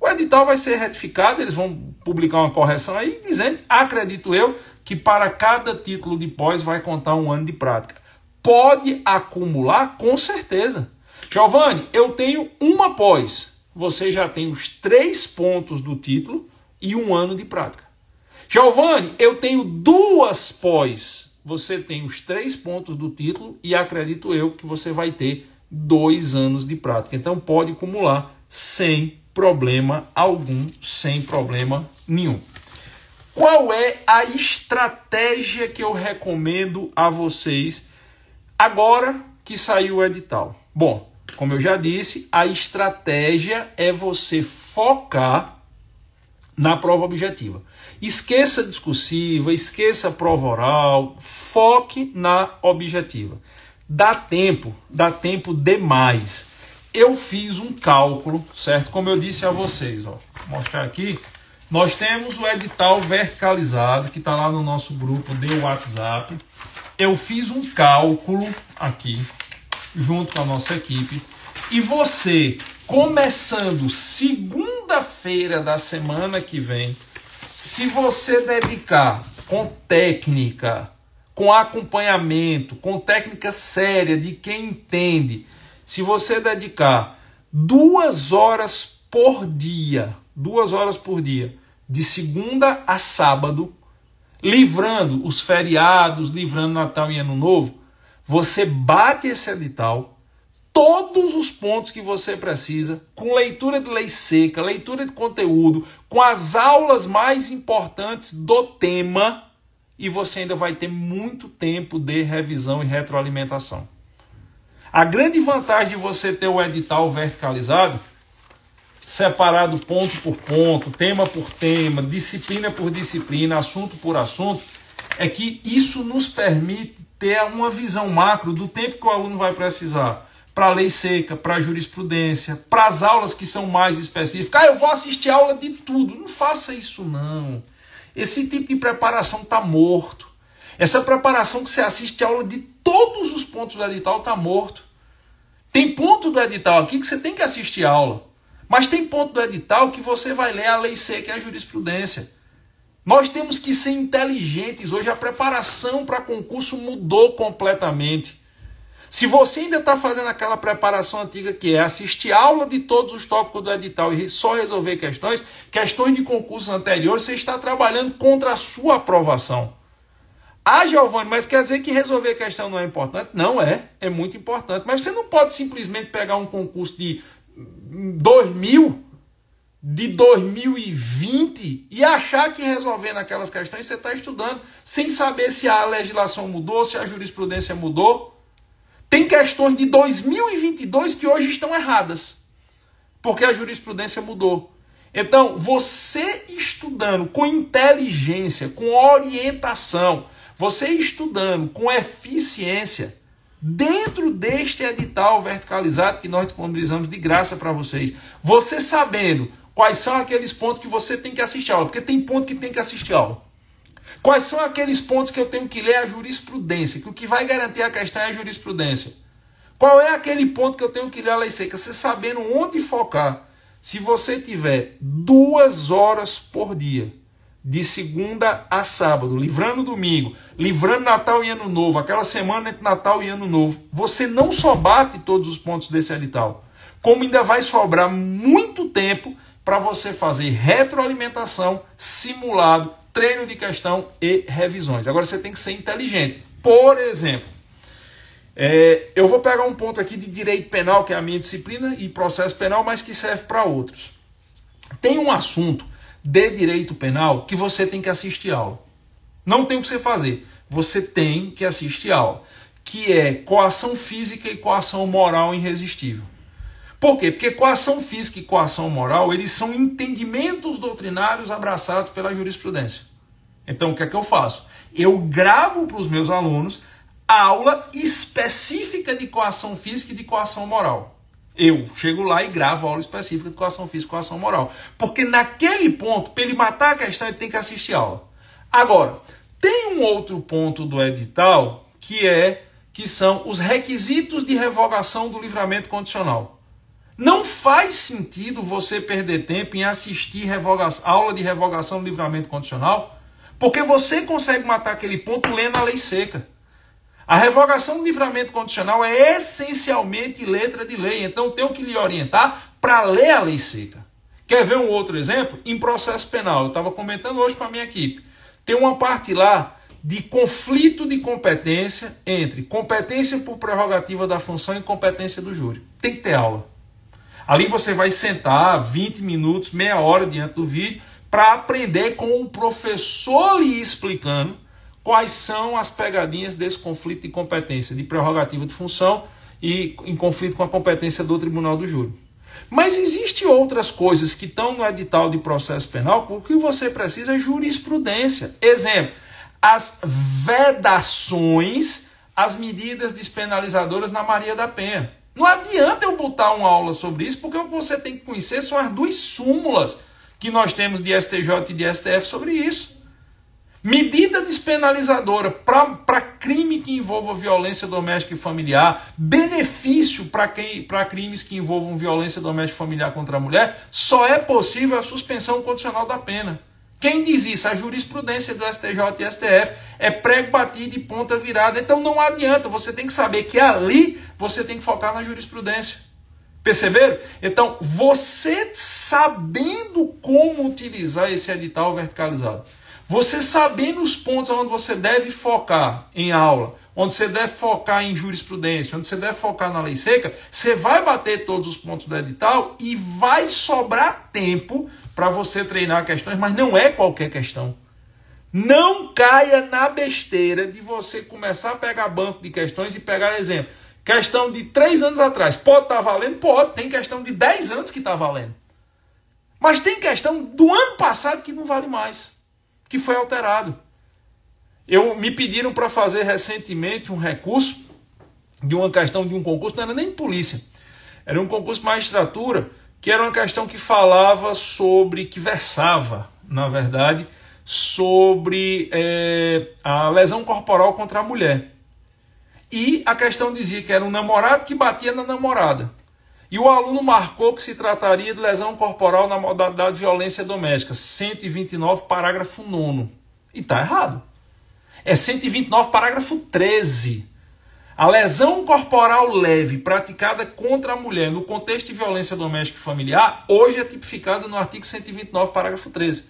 O edital vai ser retificado, eles vão publicar uma correção aí dizendo, acredito eu, que para cada título de pós vai contar um ano de prática. Pode acumular com certeza. Giovanni, eu tenho uma pós. Você já tem os três pontos do título e um ano de prática. Giovanni, eu tenho duas pós. Você tem os três pontos do título e acredito eu que você vai ter dois anos de prática. Então pode acumular sem problema algum, sem problema nenhum. Qual é a estratégia que eu recomendo a vocês agora que saiu o edital? Bom, como eu já disse, a estratégia é você focar na prova objetiva. Esqueça a discursiva, esqueça a prova oral, foque na objetiva. Dá tempo, dá tempo demais. Eu fiz um cálculo, certo? Como eu disse a vocês, ó, vou mostrar aqui. Nós temos o edital verticalizado que está lá no nosso grupo de WhatsApp. Eu fiz um cálculo aqui, junto com a nossa equipe. E você começando segunda-feira da semana que vem, se você dedicar com técnica, com acompanhamento, com técnica séria de quem entende, se você dedicar duas horas por dia, duas horas por dia, de segunda a sábado, livrando os feriados, livrando Natal e Ano Novo, você bate esse edital todos os pontos que você precisa, com leitura de lei seca, leitura de conteúdo, com as aulas mais importantes do tema, e você ainda vai ter muito tempo de revisão e retroalimentação. A grande vantagem de você ter o edital verticalizado, separado ponto por ponto, tema por tema, disciplina por disciplina, assunto por assunto, é que isso nos permite ter uma visão macro do tempo que o aluno vai precisar para a lei seca, para a jurisprudência, para as aulas que são mais específicas. Ah, eu vou assistir aula de tudo. Não faça isso, não. Esse tipo de preparação está morto. Essa preparação que você assiste aula de todos os pontos do edital está morto. Tem ponto do edital aqui que você tem que assistir aula. Mas tem ponto do edital que você vai ler a lei seca e a jurisprudência. Nós temos que ser inteligentes. Hoje a preparação para concurso mudou completamente. Se você ainda está fazendo aquela preparação antiga que é assistir aula de todos os tópicos do edital e só resolver questões, questões de concursos anteriores, você está trabalhando contra a sua aprovação. Ah, Giovanni, mas quer dizer que resolver questão não é importante? Não é, é muito importante. Mas você não pode simplesmente pegar um concurso de 2000 de 2020 e achar que resolvendo aquelas questões você está estudando, sem saber se a legislação mudou, se a jurisprudência mudou. Tem questões de 2022 que hoje estão erradas, porque a jurisprudência mudou. Então, você estudando com inteligência, com orientação, você estudando com eficiência, dentro deste edital verticalizado que nós disponibilizamos de graça para vocês, você sabendo quais são aqueles pontos que você tem que assistir aula, porque tem ponto que tem que assistir aula. Quais são aqueles pontos que eu tenho que ler é a jurisprudência? Que o que vai garantir a questão é a jurisprudência. Qual é aquele ponto que eu tenho que ler a lei seca? Você sabendo onde focar. Se você tiver duas horas por dia, de segunda a sábado, livrando domingo, livrando Natal e Ano Novo, aquela semana entre Natal e Ano Novo, você não só bate todos os pontos desse edital, como ainda vai sobrar muito tempo para você fazer retroalimentação, simulado treino de questão e revisões. Agora você tem que ser inteligente. Por exemplo, é, eu vou pegar um ponto aqui de direito penal, que é a minha disciplina, e processo penal, mas que serve para outros. Tem um assunto de direito penal que você tem que assistir aula. Não tem o que você fazer. Você tem que assistir aula, que é coação física e coação moral irresistível. Por quê? Porque coação física e coação moral, eles são entendimentos doutrinários abraçados pela jurisprudência. Então, o que é que eu faço? Eu gravo para os meus alunos aula específica de coação física e de coação moral. Eu chego lá e gravo aula específica de coação física e coação moral. Porque naquele ponto, para ele matar a questão, ele tem que assistir a aula. Agora, tem um outro ponto do edital que é que são os requisitos de revogação do livramento condicional. Não faz sentido você perder tempo em assistir aula de revogação do livramento condicional, porque você consegue matar aquele ponto lendo a lei seca. A revogação do livramento condicional é essencialmente letra de lei, então tenho que lhe orientar para ler a lei seca. Quer ver um outro exemplo? Em processo penal, eu estava comentando hoje com a minha equipe. Tem uma parte lá de conflito de competência entre competência por prerrogativa da função e competência do júri. Tem que ter aula. Ali você vai sentar 20 minutos, meia hora diante do vídeo, para aprender com o professor lhe explicando quais são as pegadinhas desse conflito de competência, de prerrogativa de função e em conflito com a competência do Tribunal do Júri. Mas existem outras coisas que estão no edital de processo penal, o que você precisa é jurisprudência. Exemplo, as vedações às medidas despenalizadoras na Maria da Penha. Não adianta eu botar uma aula sobre isso, porque o que você tem que conhecer são as duas súmulas que nós temos de STJ e de STF sobre isso. Medida despenalizadora para crime que envolva violência doméstica e familiar, benefício para crimes que envolvam violência doméstica e familiar contra a mulher, só é possível a suspensão condicional da pena. Quem diz isso? A jurisprudência do STJ e STF é prego batido e ponta virada. Então não adianta, você tem que saber que ali você tem que focar na jurisprudência. Perceberam? Então, você sabendo como utilizar esse edital verticalizado, você sabendo os pontos onde você deve focar em aula, onde você deve focar em jurisprudência, onde você deve focar na lei seca, você vai bater todos os pontos do edital e vai sobrar tempo para você treinar questões, mas não é qualquer questão. Não caia na besteira de você começar a pegar banco de questões e pegar exemplo. Questão de três anos atrás, pode estar tá valendo? Pode. Tem questão de 10 anos que está valendo. Mas tem questão do ano passado que não vale mais, que foi alterado. Eu me pediram para fazer recentemente um recurso de uma questão de um concurso, não era nem polícia, era um concurso de magistratura que era uma questão que falava sobre, que versava, na verdade, sobre é, a lesão corporal contra a mulher. E a questão dizia que era um namorado que batia na namorada. E o aluno marcou que se trataria de lesão corporal na modalidade de violência doméstica, 129, parágrafo 9. E está errado. É 129, parágrafo 13. A lesão corporal leve praticada contra a mulher no contexto de violência doméstica e familiar, hoje é tipificada no artigo 129, parágrafo 13.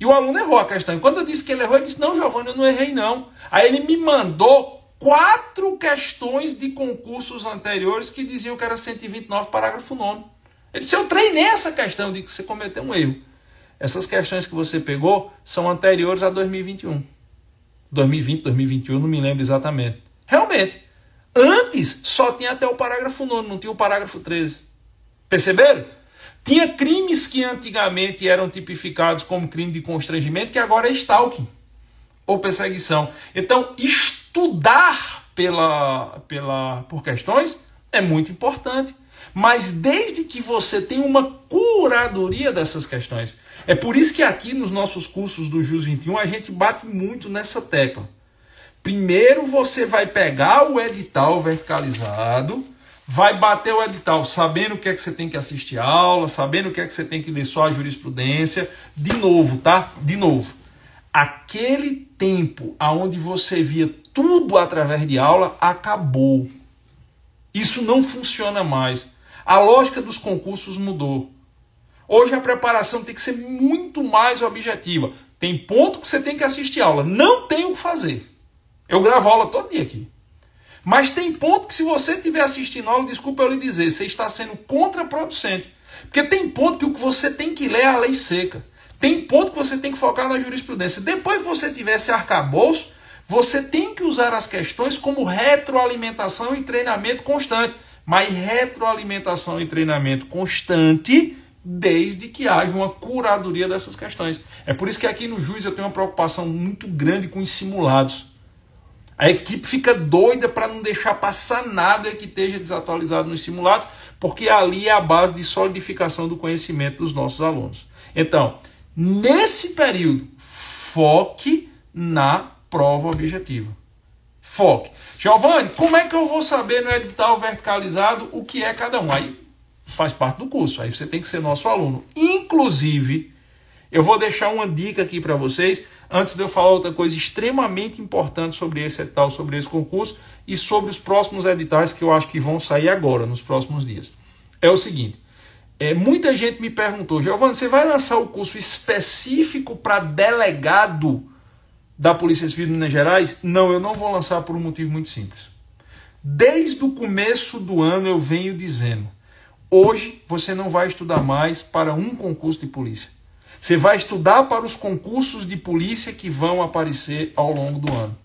E o aluno errou a questão. E quando eu disse que ele errou, ele disse: Não, Giovanni, eu não errei, não. Aí ele me mandou quatro questões de concursos anteriores que diziam que era 129, parágrafo 9. Ele disse: Eu treinei essa questão, de que você cometeu um erro. Essas questões que você pegou são anteriores a 2021. 2020, 2021, não me lembro exatamente. Realmente. Antes só tinha até o parágrafo 9, não tinha o parágrafo 13. Perceberam? Tinha crimes que antigamente eram tipificados como crime de constrangimento, que agora é stalking ou perseguição. Então, estudar pela, pela, por questões é muito importante. Mas desde que você tenha uma curadoria dessas questões. É por isso que aqui nos nossos cursos do JUS 21 a gente bate muito nessa tecla. Primeiro você vai pegar o edital verticalizado, vai bater o edital sabendo o que é que você tem que assistir aula, sabendo o que é que você tem que ler só a jurisprudência. De novo, tá? De novo. Aquele tempo aonde você via tudo através de aula acabou. Isso não funciona mais. A lógica dos concursos mudou. Hoje a preparação tem que ser muito mais objetiva. Tem ponto que você tem que assistir aula, não tem o que fazer. Eu gravo aula todo dia aqui. Mas tem ponto que se você estiver assistindo aula, desculpa eu lhe dizer, você está sendo contraproducente. Porque tem ponto que o que você tem que ler é a lei seca. Tem ponto que você tem que focar na jurisprudência. Depois que você tiver esse arcabouço, você tem que usar as questões como retroalimentação e treinamento constante. Mas retroalimentação e treinamento constante desde que haja uma curadoria dessas questões. É por isso que aqui no Juiz eu tenho uma preocupação muito grande com os simulados. A equipe fica doida para não deixar passar nada que esteja desatualizado nos simulados, porque ali é a base de solidificação do conhecimento dos nossos alunos. Então, nesse período, foque na prova objetiva. Foque. Giovanni, como é que eu vou saber no edital verticalizado o que é cada um? Aí faz parte do curso, aí você tem que ser nosso aluno. Inclusive, eu vou deixar uma dica aqui para vocês antes de eu falar outra coisa extremamente importante sobre esse edital, sobre esse concurso e sobre os próximos editais que eu acho que vão sair agora, nos próximos dias. É o seguinte: é, muita gente me perguntou, Giovanni, você vai lançar o um curso específico para delegado da Polícia Civil de Minas Gerais? Não, eu não vou lançar por um motivo muito simples. Desde o começo do ano eu venho dizendo: hoje você não vai estudar mais para um concurso de polícia. Você vai estudar para os concursos de polícia que vão aparecer ao longo do ano.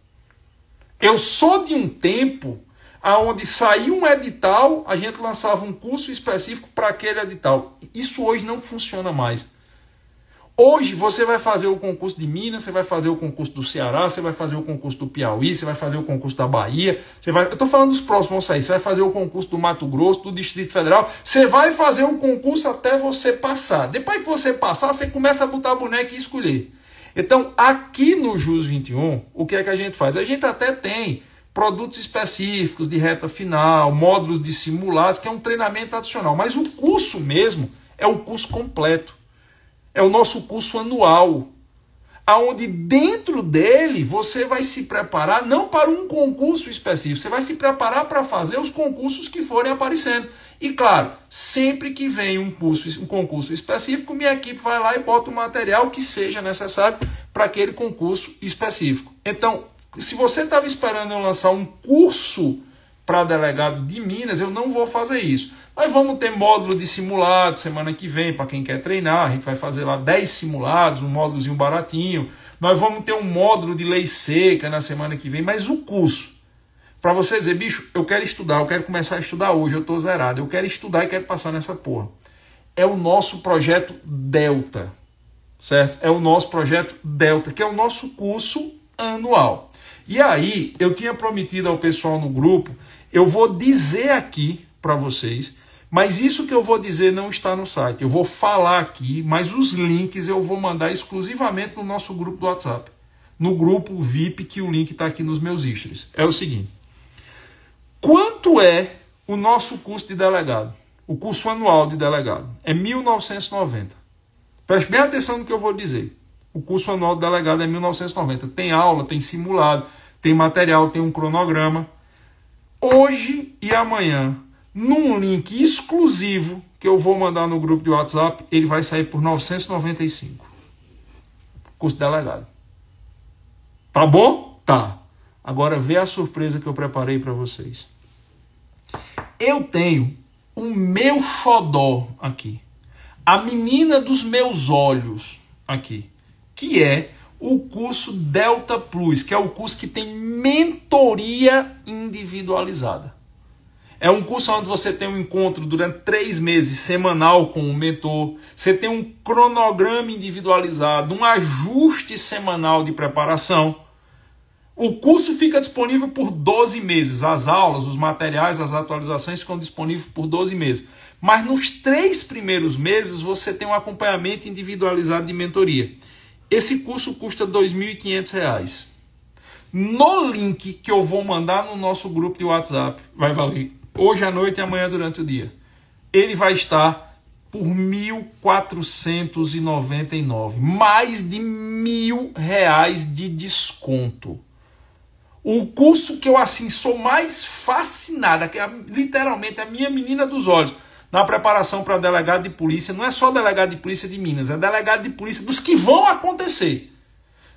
Eu sou de um tempo aonde saiu um edital, a gente lançava um curso específico para aquele edital. Isso hoje não funciona mais. Hoje você vai fazer o concurso de Minas, você vai fazer o concurso do Ceará, você vai fazer o concurso do Piauí, você vai fazer o concurso da Bahia, você vai. Eu estou falando dos próximos vão sair. Você vai fazer o concurso do Mato Grosso, do Distrito Federal. Você vai fazer o concurso até você passar. Depois que você passar, você começa a botar boneco e escolher. Então, aqui no JUS 21, o que é que a gente faz? A gente até tem produtos específicos de reta final, módulos de simulados, que é um treinamento adicional. Mas o curso mesmo é o curso completo. É o nosso curso anual, aonde dentro dele você vai se preparar não para um concurso específico, você vai se preparar para fazer os concursos que forem aparecendo. E claro, sempre que vem um, curso, um concurso específico, minha equipe vai lá e bota o material que seja necessário para aquele concurso específico. Então, se você estava esperando eu lançar um curso para delegado de Minas, eu não vou fazer isso. Mas vamos ter módulo de simulado semana que vem, para quem quer treinar. A gente vai fazer lá 10 simulados, um módulozinho baratinho. Nós vamos ter um módulo de lei seca na semana que vem, mas o curso. Para você dizer, bicho, eu quero estudar, eu quero começar a estudar hoje, eu estou zerado, eu quero estudar e quero passar nessa porra. É o nosso projeto Delta, certo? É o nosso projeto Delta, que é o nosso curso anual. E aí, eu tinha prometido ao pessoal no grupo, eu vou dizer aqui para vocês. Mas isso que eu vou dizer não está no site. Eu vou falar aqui, mas os links eu vou mandar exclusivamente no nosso grupo do WhatsApp. No grupo VIP, que o link está aqui nos meus istres. É o seguinte: quanto é o nosso curso de delegado? O curso anual de delegado é 1990. Preste bem atenção no que eu vou dizer. O curso anual de delegado é 1990. Tem aula, tem simulado, tem material, tem um cronograma. Hoje e amanhã num link exclusivo que eu vou mandar no grupo de WhatsApp, ele vai sair por 995. Curso delegado. Tá bom? Tá. Agora vê a surpresa que eu preparei para vocês. Eu tenho o meu xodó aqui. A menina dos meus olhos aqui, que é o curso Delta Plus, que é o curso que tem mentoria individualizada. É um curso onde você tem um encontro durante três meses, semanal, com o mentor. Você tem um cronograma individualizado, um ajuste semanal de preparação. O curso fica disponível por 12 meses. As aulas, os materiais, as atualizações ficam disponíveis por 12 meses. Mas nos três primeiros meses você tem um acompanhamento individualizado de mentoria. Esse curso custa R$ 2.500. No link que eu vou mandar no nosso grupo de WhatsApp, vai valer hoje à noite e amanhã durante o dia. Ele vai estar por 1.499, mais de mil reais de desconto. O curso que eu assim sou mais fascinada, que é literalmente a minha menina dos olhos, na preparação para delegado de polícia, não é só delegado de polícia de Minas, é delegado de polícia dos que vão acontecer.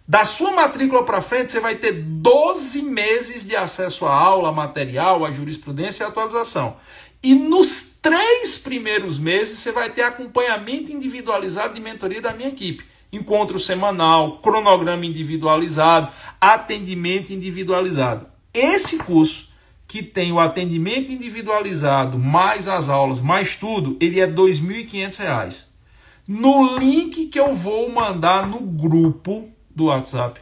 Da sua matrícula para frente, você vai ter 12 meses de acesso à aula, material, à jurisprudência e atualização. E nos três primeiros meses, você vai ter acompanhamento individualizado de mentoria da minha equipe. Encontro semanal, cronograma individualizado, atendimento individualizado. Esse curso, que tem o atendimento individualizado, mais as aulas, mais tudo, ele é R$ 2.500. No link que eu vou mandar no grupo do WhatsApp.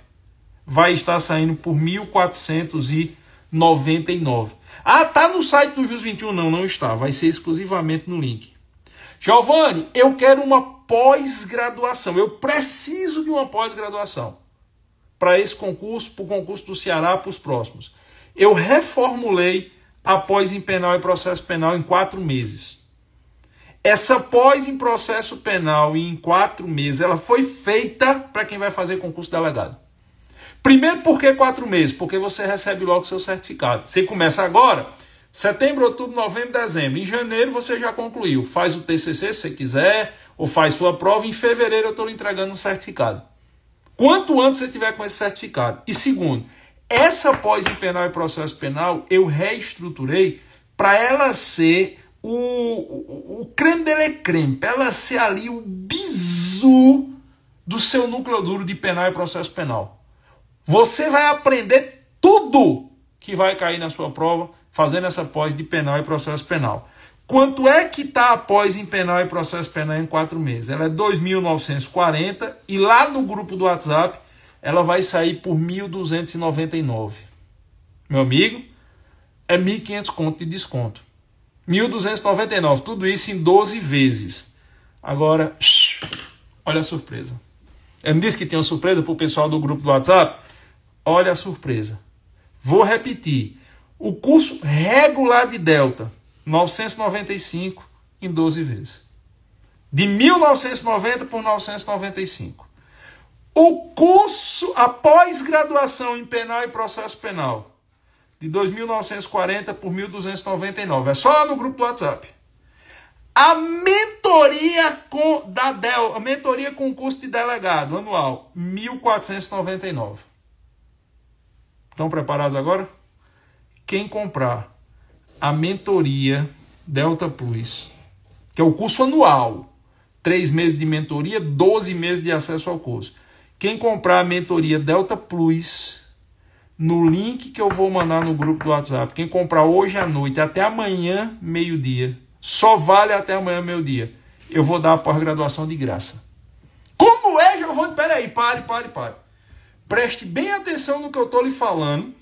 Vai estar saindo por 1499. Ah, tá no site do Jus 21? Não, não está. Vai ser exclusivamente no link. Giovanni, eu quero uma pós-graduação. Eu preciso de uma pós-graduação para esse concurso, para o concurso do Ceará, para os próximos. Eu reformulei após em penal e processo penal em quatro meses. Essa pós em processo penal e em quatro meses, ela foi feita para quem vai fazer concurso delegado. Primeiro, por que quatro meses? Porque você recebe logo seu certificado. Você começa agora, setembro, outubro, novembro, dezembro. Em janeiro você já concluiu. Faz o TCC se você quiser, ou faz sua prova. Em fevereiro eu estou lhe entregando um certificado. Quanto antes você tiver com esse certificado. E segundo, essa pós em penal e processo penal eu reestruturei para ela ser o, o, o creme dele creme, para ela ser ali o bizu do seu núcleo duro de penal e processo penal. Você vai aprender tudo que vai cair na sua prova fazendo essa pós de penal e processo penal. Quanto é que está a pós em penal e processo penal em quatro meses? Ela é 2.940 e lá no grupo do WhatsApp ela vai sair por 1.299. Meu amigo, é 1.500 conto de desconto. 1.299, tudo isso em 12 vezes. Agora, olha a surpresa. Eu não disse que tem uma surpresa para o pessoal do grupo do WhatsApp? Olha a surpresa. Vou repetir. O curso regular de Delta, 995 em 12 vezes. De 1990 por 995. O curso após graduação em penal e processo penal, de 2.940 por 1.299. É só no grupo do WhatsApp. A mentoria com da Del, a mentoria com custo de delegado anual, 1.499. Estão preparados agora? Quem comprar a mentoria Delta Plus, que é o curso anual, três meses de mentoria, 12 meses de acesso ao curso. Quem comprar a mentoria Delta Plus, no link que eu vou mandar no grupo do WhatsApp. Quem comprar hoje à noite, até amanhã, meio-dia, só vale até amanhã, meio-dia. Eu vou dar a pós-graduação de graça. Como é, Giovanni? Peraí, pare, pare, pare. Preste bem atenção no que eu estou lhe falando,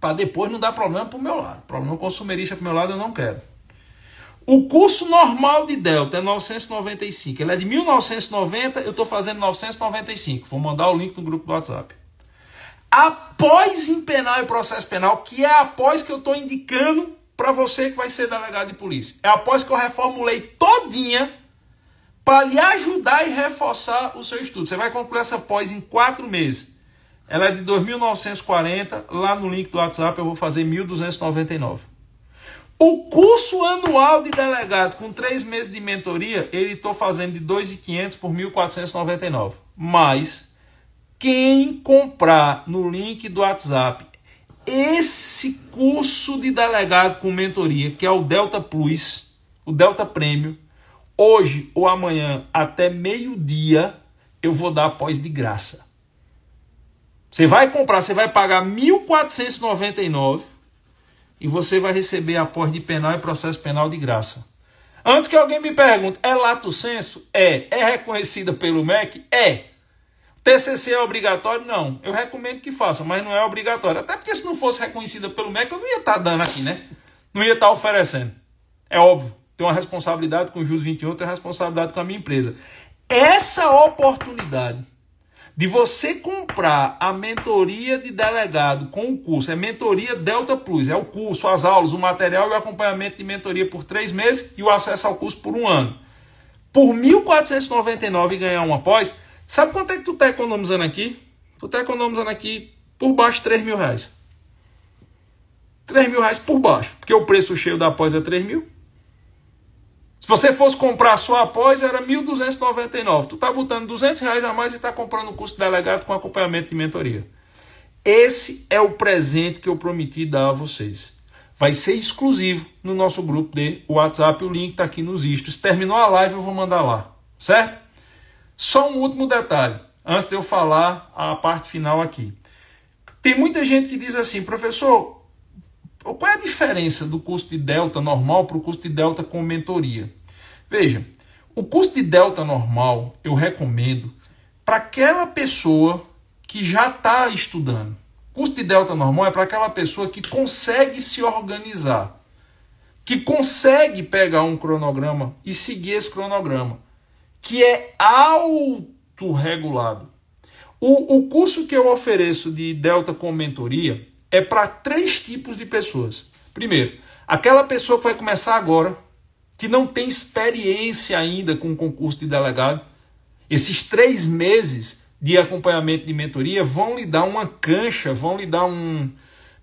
para depois não dar problema para o meu lado. Problema consumerista para o meu lado eu não quero. O curso normal de Delta é 995. Ele é de 1990, eu estou fazendo 995. Vou mandar o link no grupo do WhatsApp após empenar o processo penal, que é após que eu estou indicando para você que vai ser delegado de polícia. É após que eu reformulei todinha para lhe ajudar e reforçar o seu estudo. Você vai concluir essa pós em quatro meses. Ela é de 2.940, lá no link do WhatsApp eu vou fazer 1.299. O curso anual de delegado com três meses de mentoria, ele estou fazendo de 2.500 por 1.499. Mas quem comprar no link do WhatsApp esse curso de delegado com mentoria, que é o Delta Plus, o Delta Prêmio, hoje ou amanhã até meio-dia, eu vou dar após de graça. Você vai comprar, você vai pagar 1.499 e você vai receber a de penal e processo penal de graça. Antes que alguém me pergunte, é lato senso? É. É reconhecida pelo MEC? É. TCC é obrigatório? Não. Eu recomendo que faça, mas não é obrigatório. Até porque se não fosse reconhecida pelo MEC, eu não ia estar tá dando aqui, né? Não ia estar tá oferecendo. É óbvio. Tenho uma responsabilidade com o JUS 21, tenho uma responsabilidade com a minha empresa. Essa oportunidade de você comprar a mentoria de delegado com o curso, é mentoria Delta Plus, é o curso, as aulas, o material e o acompanhamento de mentoria por três meses e o acesso ao curso por um ano. Por R$ 1.499 e ganhar uma pós, Sabe quanto é que tu tá economizando aqui? Tu tá economizando aqui por baixo 3 mil reais. 3 mil reais por baixo, porque o preço cheio da pós é 3 mil. Se você fosse comprar só após, era 1.299. Tu tá botando 200 reais a mais e tá comprando o curso delegado com acompanhamento de mentoria. Esse é o presente que eu prometi dar a vocês. Vai ser exclusivo no nosso grupo de WhatsApp. O link está aqui nos istos. Terminou a live, eu vou mandar lá. Certo? Só um último detalhe, antes de eu falar a parte final aqui. Tem muita gente que diz assim, professor, qual é a diferença do curso de delta normal para o curso de delta com mentoria? Veja, o curso de delta normal eu recomendo para aquela pessoa que já está estudando. Curso de delta normal é para aquela pessoa que consegue se organizar, que consegue pegar um cronograma e seguir esse cronograma que é autorregulado. O, o curso que eu ofereço de Delta com mentoria é para três tipos de pessoas. Primeiro, aquela pessoa que vai começar agora, que não tem experiência ainda com o concurso de delegado, esses três meses de acompanhamento de mentoria vão lhe dar uma cancha, vão lhe dar um.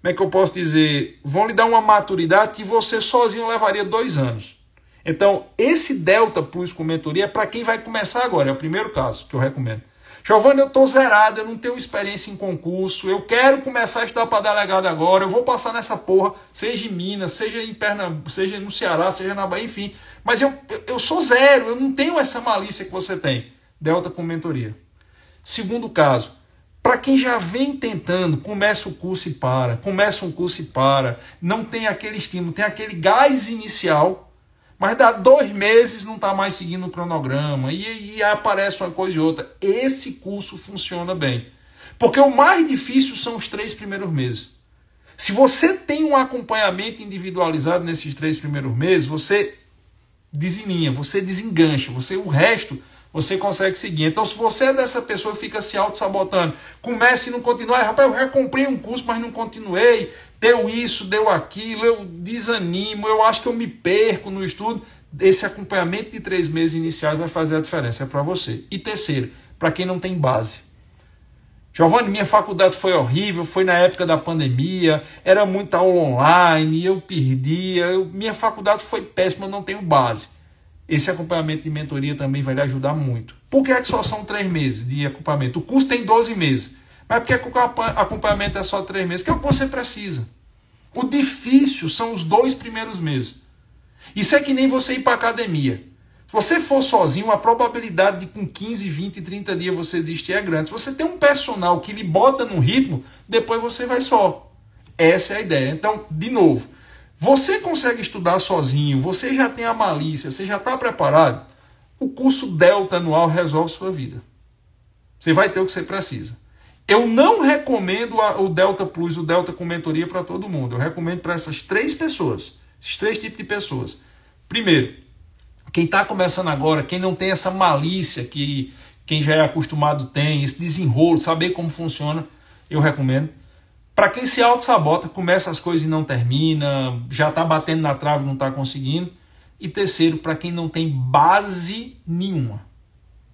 Como é que eu posso dizer? Vão lhe dar uma maturidade que você sozinho levaria dois anos. Então, esse Delta Plus com mentoria é para quem vai começar agora, é o primeiro caso que eu recomendo. Giovanni, eu estou zerado, eu não tenho experiência em concurso, eu quero começar a estudar para delegado agora, eu vou passar nessa porra, seja em Minas, seja em Pernambuco, seja no Ceará, seja na Bahia, enfim. Mas eu, eu sou zero, eu não tenho essa malícia que você tem. Delta com mentoria. Segundo caso, para quem já vem tentando, começa o curso e para, começa um curso e para, não tem aquele estímulo, tem aquele gás inicial mas dá dois meses, não está mais seguindo o cronograma. E, e aparece uma coisa e outra. Esse curso funciona bem. Porque o mais difícil são os três primeiros meses. Se você tem um acompanhamento individualizado nesses três primeiros meses, você deseninha, você desengancha, você o resto você consegue seguir. Então, se você é dessa pessoa que fica se auto-sabotando, comece e não continuar, rapaz, eu recomprei um curso, mas não continuei, deu isso, deu aquilo, eu desanimo, eu acho que eu me perco no estudo. Esse acompanhamento de três meses iniciais vai fazer a diferença, é para você. E terceiro, para quem não tem base. Giovanni, minha faculdade foi horrível, foi na época da pandemia, era muita aula online, eu perdia, eu, minha faculdade foi péssima, não tenho base. Esse acompanhamento de mentoria também vai lhe ajudar muito. Por que, é que só são três meses de acompanhamento? O curso tem 12 meses. Mas é por que o acompanhamento é só três meses? Porque é o que você precisa. O difícil são os dois primeiros meses. Isso é que nem você ir para academia. Se você for sozinho, a probabilidade de com 15, 20, 30 dias você desistir é grande. Se você tem um personal que lhe bota num ritmo, depois você vai só. Essa é a ideia. Então, de novo, você consegue estudar sozinho, você já tem a malícia, você já está preparado, o curso Delta anual resolve sua vida. Você vai ter o que você precisa. Eu não recomendo o Delta Plus, o Delta com mentoria para todo mundo. Eu recomendo para essas três pessoas, esses três tipos de pessoas. Primeiro, quem está começando agora, quem não tem essa malícia que quem já é acostumado tem, esse desenrolo, saber como funciona, eu recomendo. Para quem se auto-sabota, começa as coisas e não termina, já está batendo na trave e não está conseguindo. E terceiro, para quem não tem base nenhuma.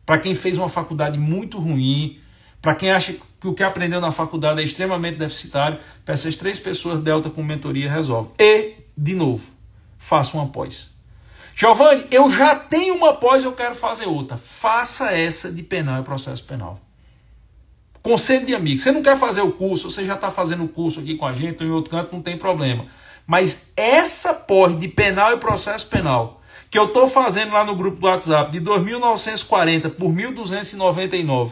Para quem fez uma faculdade muito ruim, para quem acha que o que aprendeu na faculdade é extremamente deficitário, para essas três pessoas, Delta com mentoria resolve. E, de novo, faça uma pós. Giovanni, eu já tenho uma pós, eu quero fazer outra. Faça essa de penal e processo penal. Conselho de amigo. Você não quer fazer o curso, você já está fazendo o curso aqui com a gente, ou em outro canto, não tem problema. Mas essa pós de penal e processo penal, que eu estou fazendo lá no grupo do WhatsApp, de 2.940 por 1.299,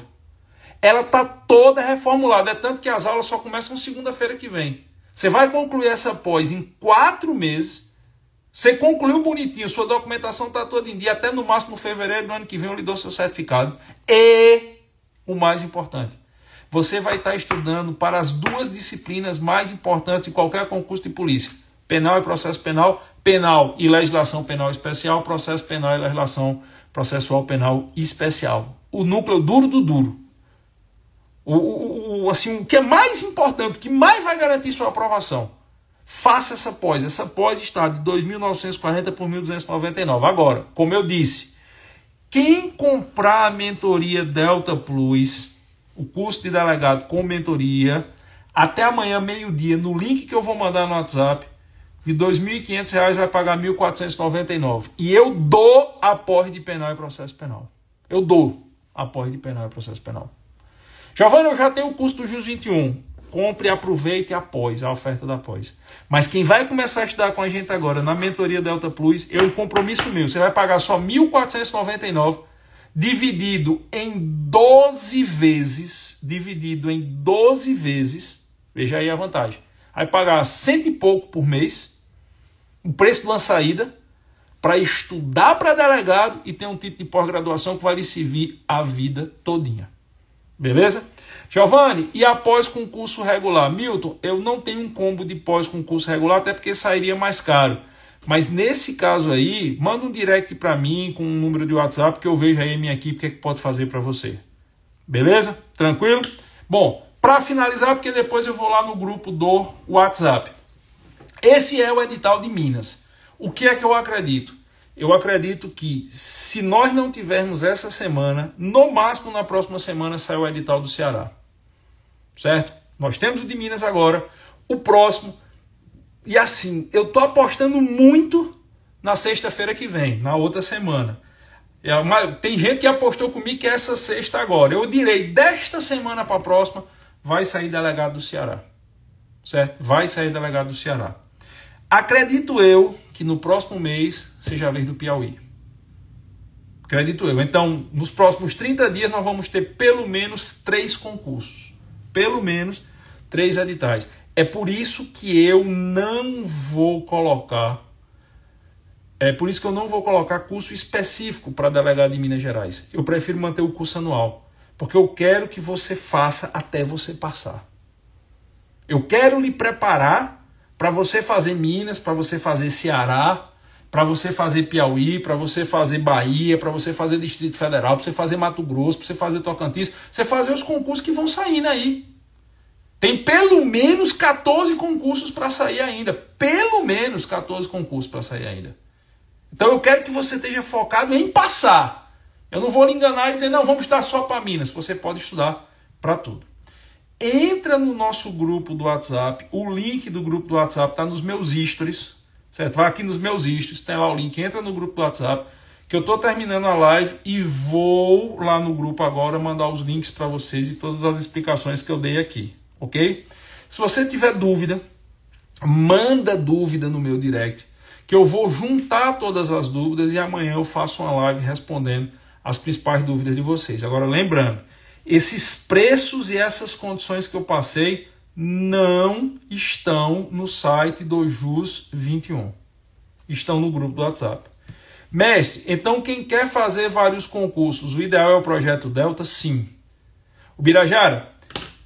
ela está toda reformulada. É tanto que as aulas só começam segunda-feira que vem. Você vai concluir essa pós em quatro meses. Você concluiu bonitinho, sua documentação está toda em dia, até no máximo fevereiro do ano que vem eu lhe dou seu certificado. E o mais importante, você vai estar tá estudando para as duas disciplinas mais importantes de qualquer concurso de polícia: penal e processo penal, penal e legislação penal especial, processo penal e legislação processual penal especial. O núcleo duro do duro. O, o, o, assim, o que é mais importante, o que mais vai garantir sua aprovação. Faça essa pós. Essa pós está de 2.940 por 1.299. Agora, como eu disse, quem comprar a mentoria Delta Plus, o curso de delegado com mentoria, até amanhã, meio-dia, no link que eu vou mandar no WhatsApp, de R$ 2.500 vai pagar R$ 1.499. E eu dou a pós de penal e processo penal. Eu dou a pós de penal e processo penal. Giovanni, eu já tenho o curso do JUS 21. Compre, aproveite a pós, a oferta da pós. Mas quem vai começar a estudar com a gente agora na mentoria Delta Plus, é um compromisso meu. Você vai pagar só R$ 1.499 dividido em 12 vezes, dividido em 12 vezes, veja aí a vantagem. Vai pagar cento e pouco por mês, o preço da saída, para estudar para delegado e ter um título de pós-graduação que vai lhe servir a vida todinha. Beleza? Giovanni, e após concurso regular? Milton, eu não tenho um combo de pós-concurso regular, até porque sairia mais caro. Mas nesse caso aí, manda um direct para mim com um número de WhatsApp que eu vejo aí a minha equipe o que, é que pode fazer para você. Beleza? Tranquilo? Bom, para finalizar, porque depois eu vou lá no grupo do WhatsApp. Esse é o edital de Minas. O que é que eu acredito? eu acredito que se nós não tivermos essa semana, no máximo na próxima semana sai o edital do Ceará. Certo? Nós temos o de Minas agora, o próximo. E assim, eu estou apostando muito na sexta-feira que vem, na outra semana. É, tem gente que apostou comigo que é essa sexta agora. Eu direi desta semana para a próxima vai sair delegado do Ceará. Certo? Vai sair delegado do Ceará. Acredito eu que no próximo mês seja a vez do Piauí. Acredito eu. Então, nos próximos 30 dias, nós vamos ter pelo menos três concursos. Pelo menos três editais. É por isso que eu não vou colocar. É por isso que eu não vou colocar curso específico para delegado de Minas Gerais. Eu prefiro manter o curso anual. Porque eu quero que você faça até você passar. Eu quero lhe preparar para você fazer Minas, para você fazer Ceará, para você fazer Piauí, para você fazer Bahia, para você fazer Distrito Federal, para você fazer Mato Grosso, para você fazer Tocantins, você fazer os concursos que vão saindo aí. Tem pelo menos 14 concursos para sair ainda. Pelo menos 14 concursos para sair ainda. Então eu quero que você esteja focado em passar. Eu não vou lhe enganar e dizer, não, vamos estudar só para Minas. Você pode estudar para tudo entra no nosso grupo do WhatsApp. O link do grupo do WhatsApp está nos meus stories, certo? Vai aqui nos meus stories, tem lá o link, entra no grupo do WhatsApp, que eu estou terminando a live e vou lá no grupo agora mandar os links para vocês e todas as explicações que eu dei aqui, ok? Se você tiver dúvida, manda dúvida no meu direct, que eu vou juntar todas as dúvidas e amanhã eu faço uma live respondendo as principais dúvidas de vocês. Agora, lembrando, esses preços e essas condições que eu passei não estão no site do JUS 21. Estão no grupo do WhatsApp. Mestre, então quem quer fazer vários concursos, o ideal é o projeto Delta? Sim. O Birajara,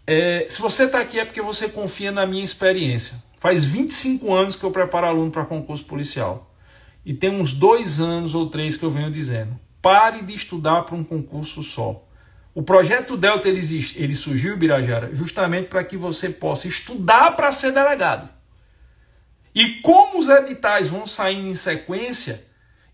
é, se você está aqui é porque você confia na minha experiência. Faz 25 anos que eu preparo aluno para concurso policial. E tem uns dois anos ou três que eu venho dizendo: pare de estudar para um concurso só. O projeto Delta ele, existe, ele surgiu, Birajara, justamente para que você possa estudar para ser delegado. E como os editais vão saindo em sequência,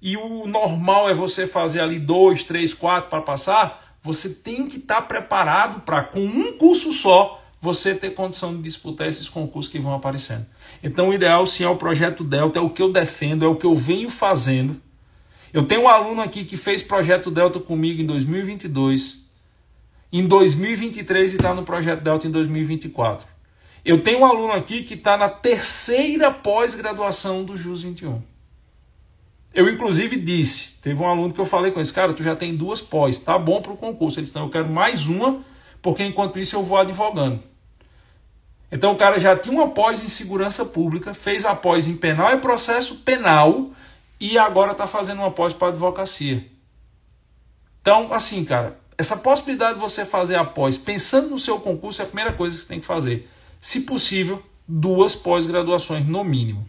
e o normal é você fazer ali dois, três, quatro para passar, você tem que estar tá preparado para, com um curso só, você ter condição de disputar esses concursos que vão aparecendo. Então, o ideal sim é o projeto Delta, é o que eu defendo, é o que eu venho fazendo. Eu tenho um aluno aqui que fez projeto Delta comigo em 2022 em 2023 e está no Projeto Delta em 2024. Eu tenho um aluno aqui que está na terceira pós-graduação do JUS 21. Eu, inclusive, disse: teve um aluno que eu falei com esse cara, tu já tem duas pós, tá bom para o concurso. Ele disse: não, eu quero mais uma, porque enquanto isso eu vou advogando. Então o cara já tinha uma pós em segurança pública, fez a pós em penal e processo penal e agora está fazendo uma pós para advocacia. Então, assim, cara, essa possibilidade de você fazer a pós pensando no seu concurso é a primeira coisa que você tem que fazer. Se possível, duas pós-graduações no mínimo.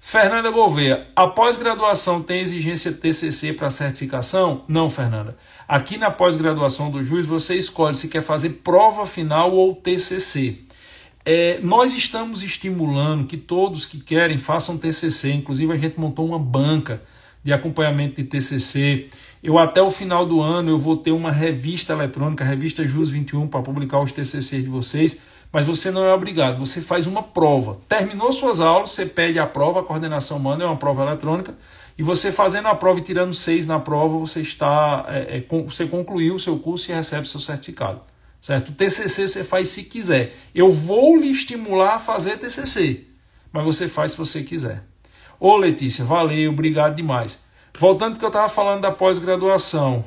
Fernanda Gouveia, a pós-graduação tem exigência TCC para certificação? Não, Fernanda. Aqui na pós-graduação do juiz você escolhe se quer fazer prova final ou TCC. É, nós estamos estimulando que todos que querem façam TCC, inclusive a gente montou uma banca de acompanhamento de TCC. Eu até o final do ano eu vou ter uma revista eletrônica, a revista Jus 21 para publicar os TCCs de vocês, mas você não é obrigado, você faz uma prova. Terminou suas aulas, você pede a prova, a coordenação manda é uma prova eletrônica, e você fazendo a prova e tirando seis na prova, você está é, é, você concluiu o seu curso e recebe seu certificado. Certo? O TCC você faz se quiser. Eu vou lhe estimular a fazer TCC, mas você faz se você quiser. Ô Letícia, valeu, obrigado demais. Voltando que eu estava falando da pós-graduação.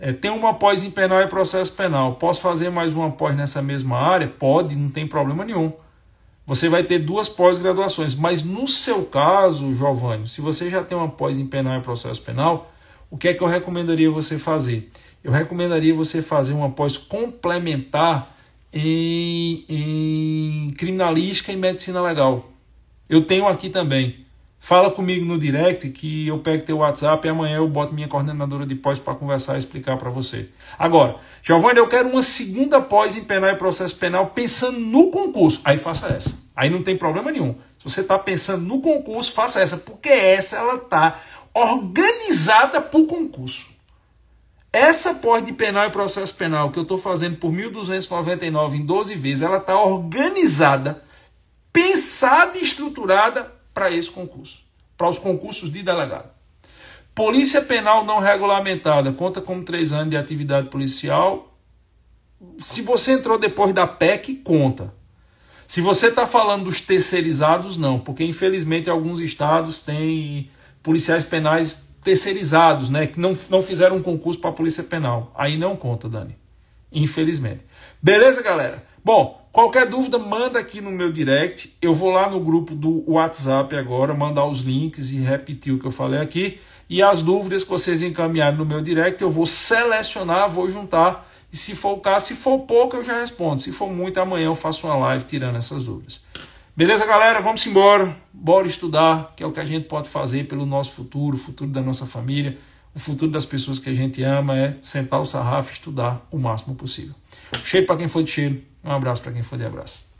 É, tem uma pós em penal e processo penal. Posso fazer mais uma pós nessa mesma área? Pode, não tem problema nenhum. Você vai ter duas pós-graduações, mas no seu caso, Giovanni, se você já tem uma pós em penal e processo penal, o que é que eu recomendaria você fazer? Eu recomendaria você fazer uma pós complementar em, em criminalística e medicina legal. Eu tenho aqui também. Fala comigo no direct que eu pego teu WhatsApp e amanhã eu boto minha coordenadora de pós para conversar e explicar para você. Agora, Giovanni, eu quero uma segunda pós em penal e processo penal pensando no concurso. Aí faça essa. Aí não tem problema nenhum. Se você está pensando no concurso, faça essa, porque essa ela está organizada por concurso. Essa pós de penal e processo penal que eu estou fazendo por 1.299 em 12 vezes, ela está organizada, pensada e estruturada para esse concurso, para os concursos de delegado. Polícia penal não regulamentada conta como três anos de atividade policial. Se você entrou depois da PEC, conta. Se você está falando dos terceirizados, não, porque infelizmente alguns estados têm policiais penais terceirizados, né? Que não, não fizeram um concurso para a Polícia Penal. Aí não conta, Dani. Infelizmente. Beleza, galera? Bom, Qualquer dúvida, manda aqui no meu direct. Eu vou lá no grupo do WhatsApp agora, mandar os links e repetir o que eu falei aqui. E as dúvidas que vocês encaminharem no meu direct, eu vou selecionar, vou juntar. E se for o caso, se for pouco, eu já respondo. Se for muito, amanhã eu faço uma live tirando essas dúvidas. Beleza, galera? Vamos embora. Bora estudar, que é o que a gente pode fazer pelo nosso futuro, o futuro da nossa família, o futuro das pessoas que a gente ama. É sentar o sarrafo e estudar o máximo possível. Cheio para quem for de cheiro. Um abraço para quem for de abraço.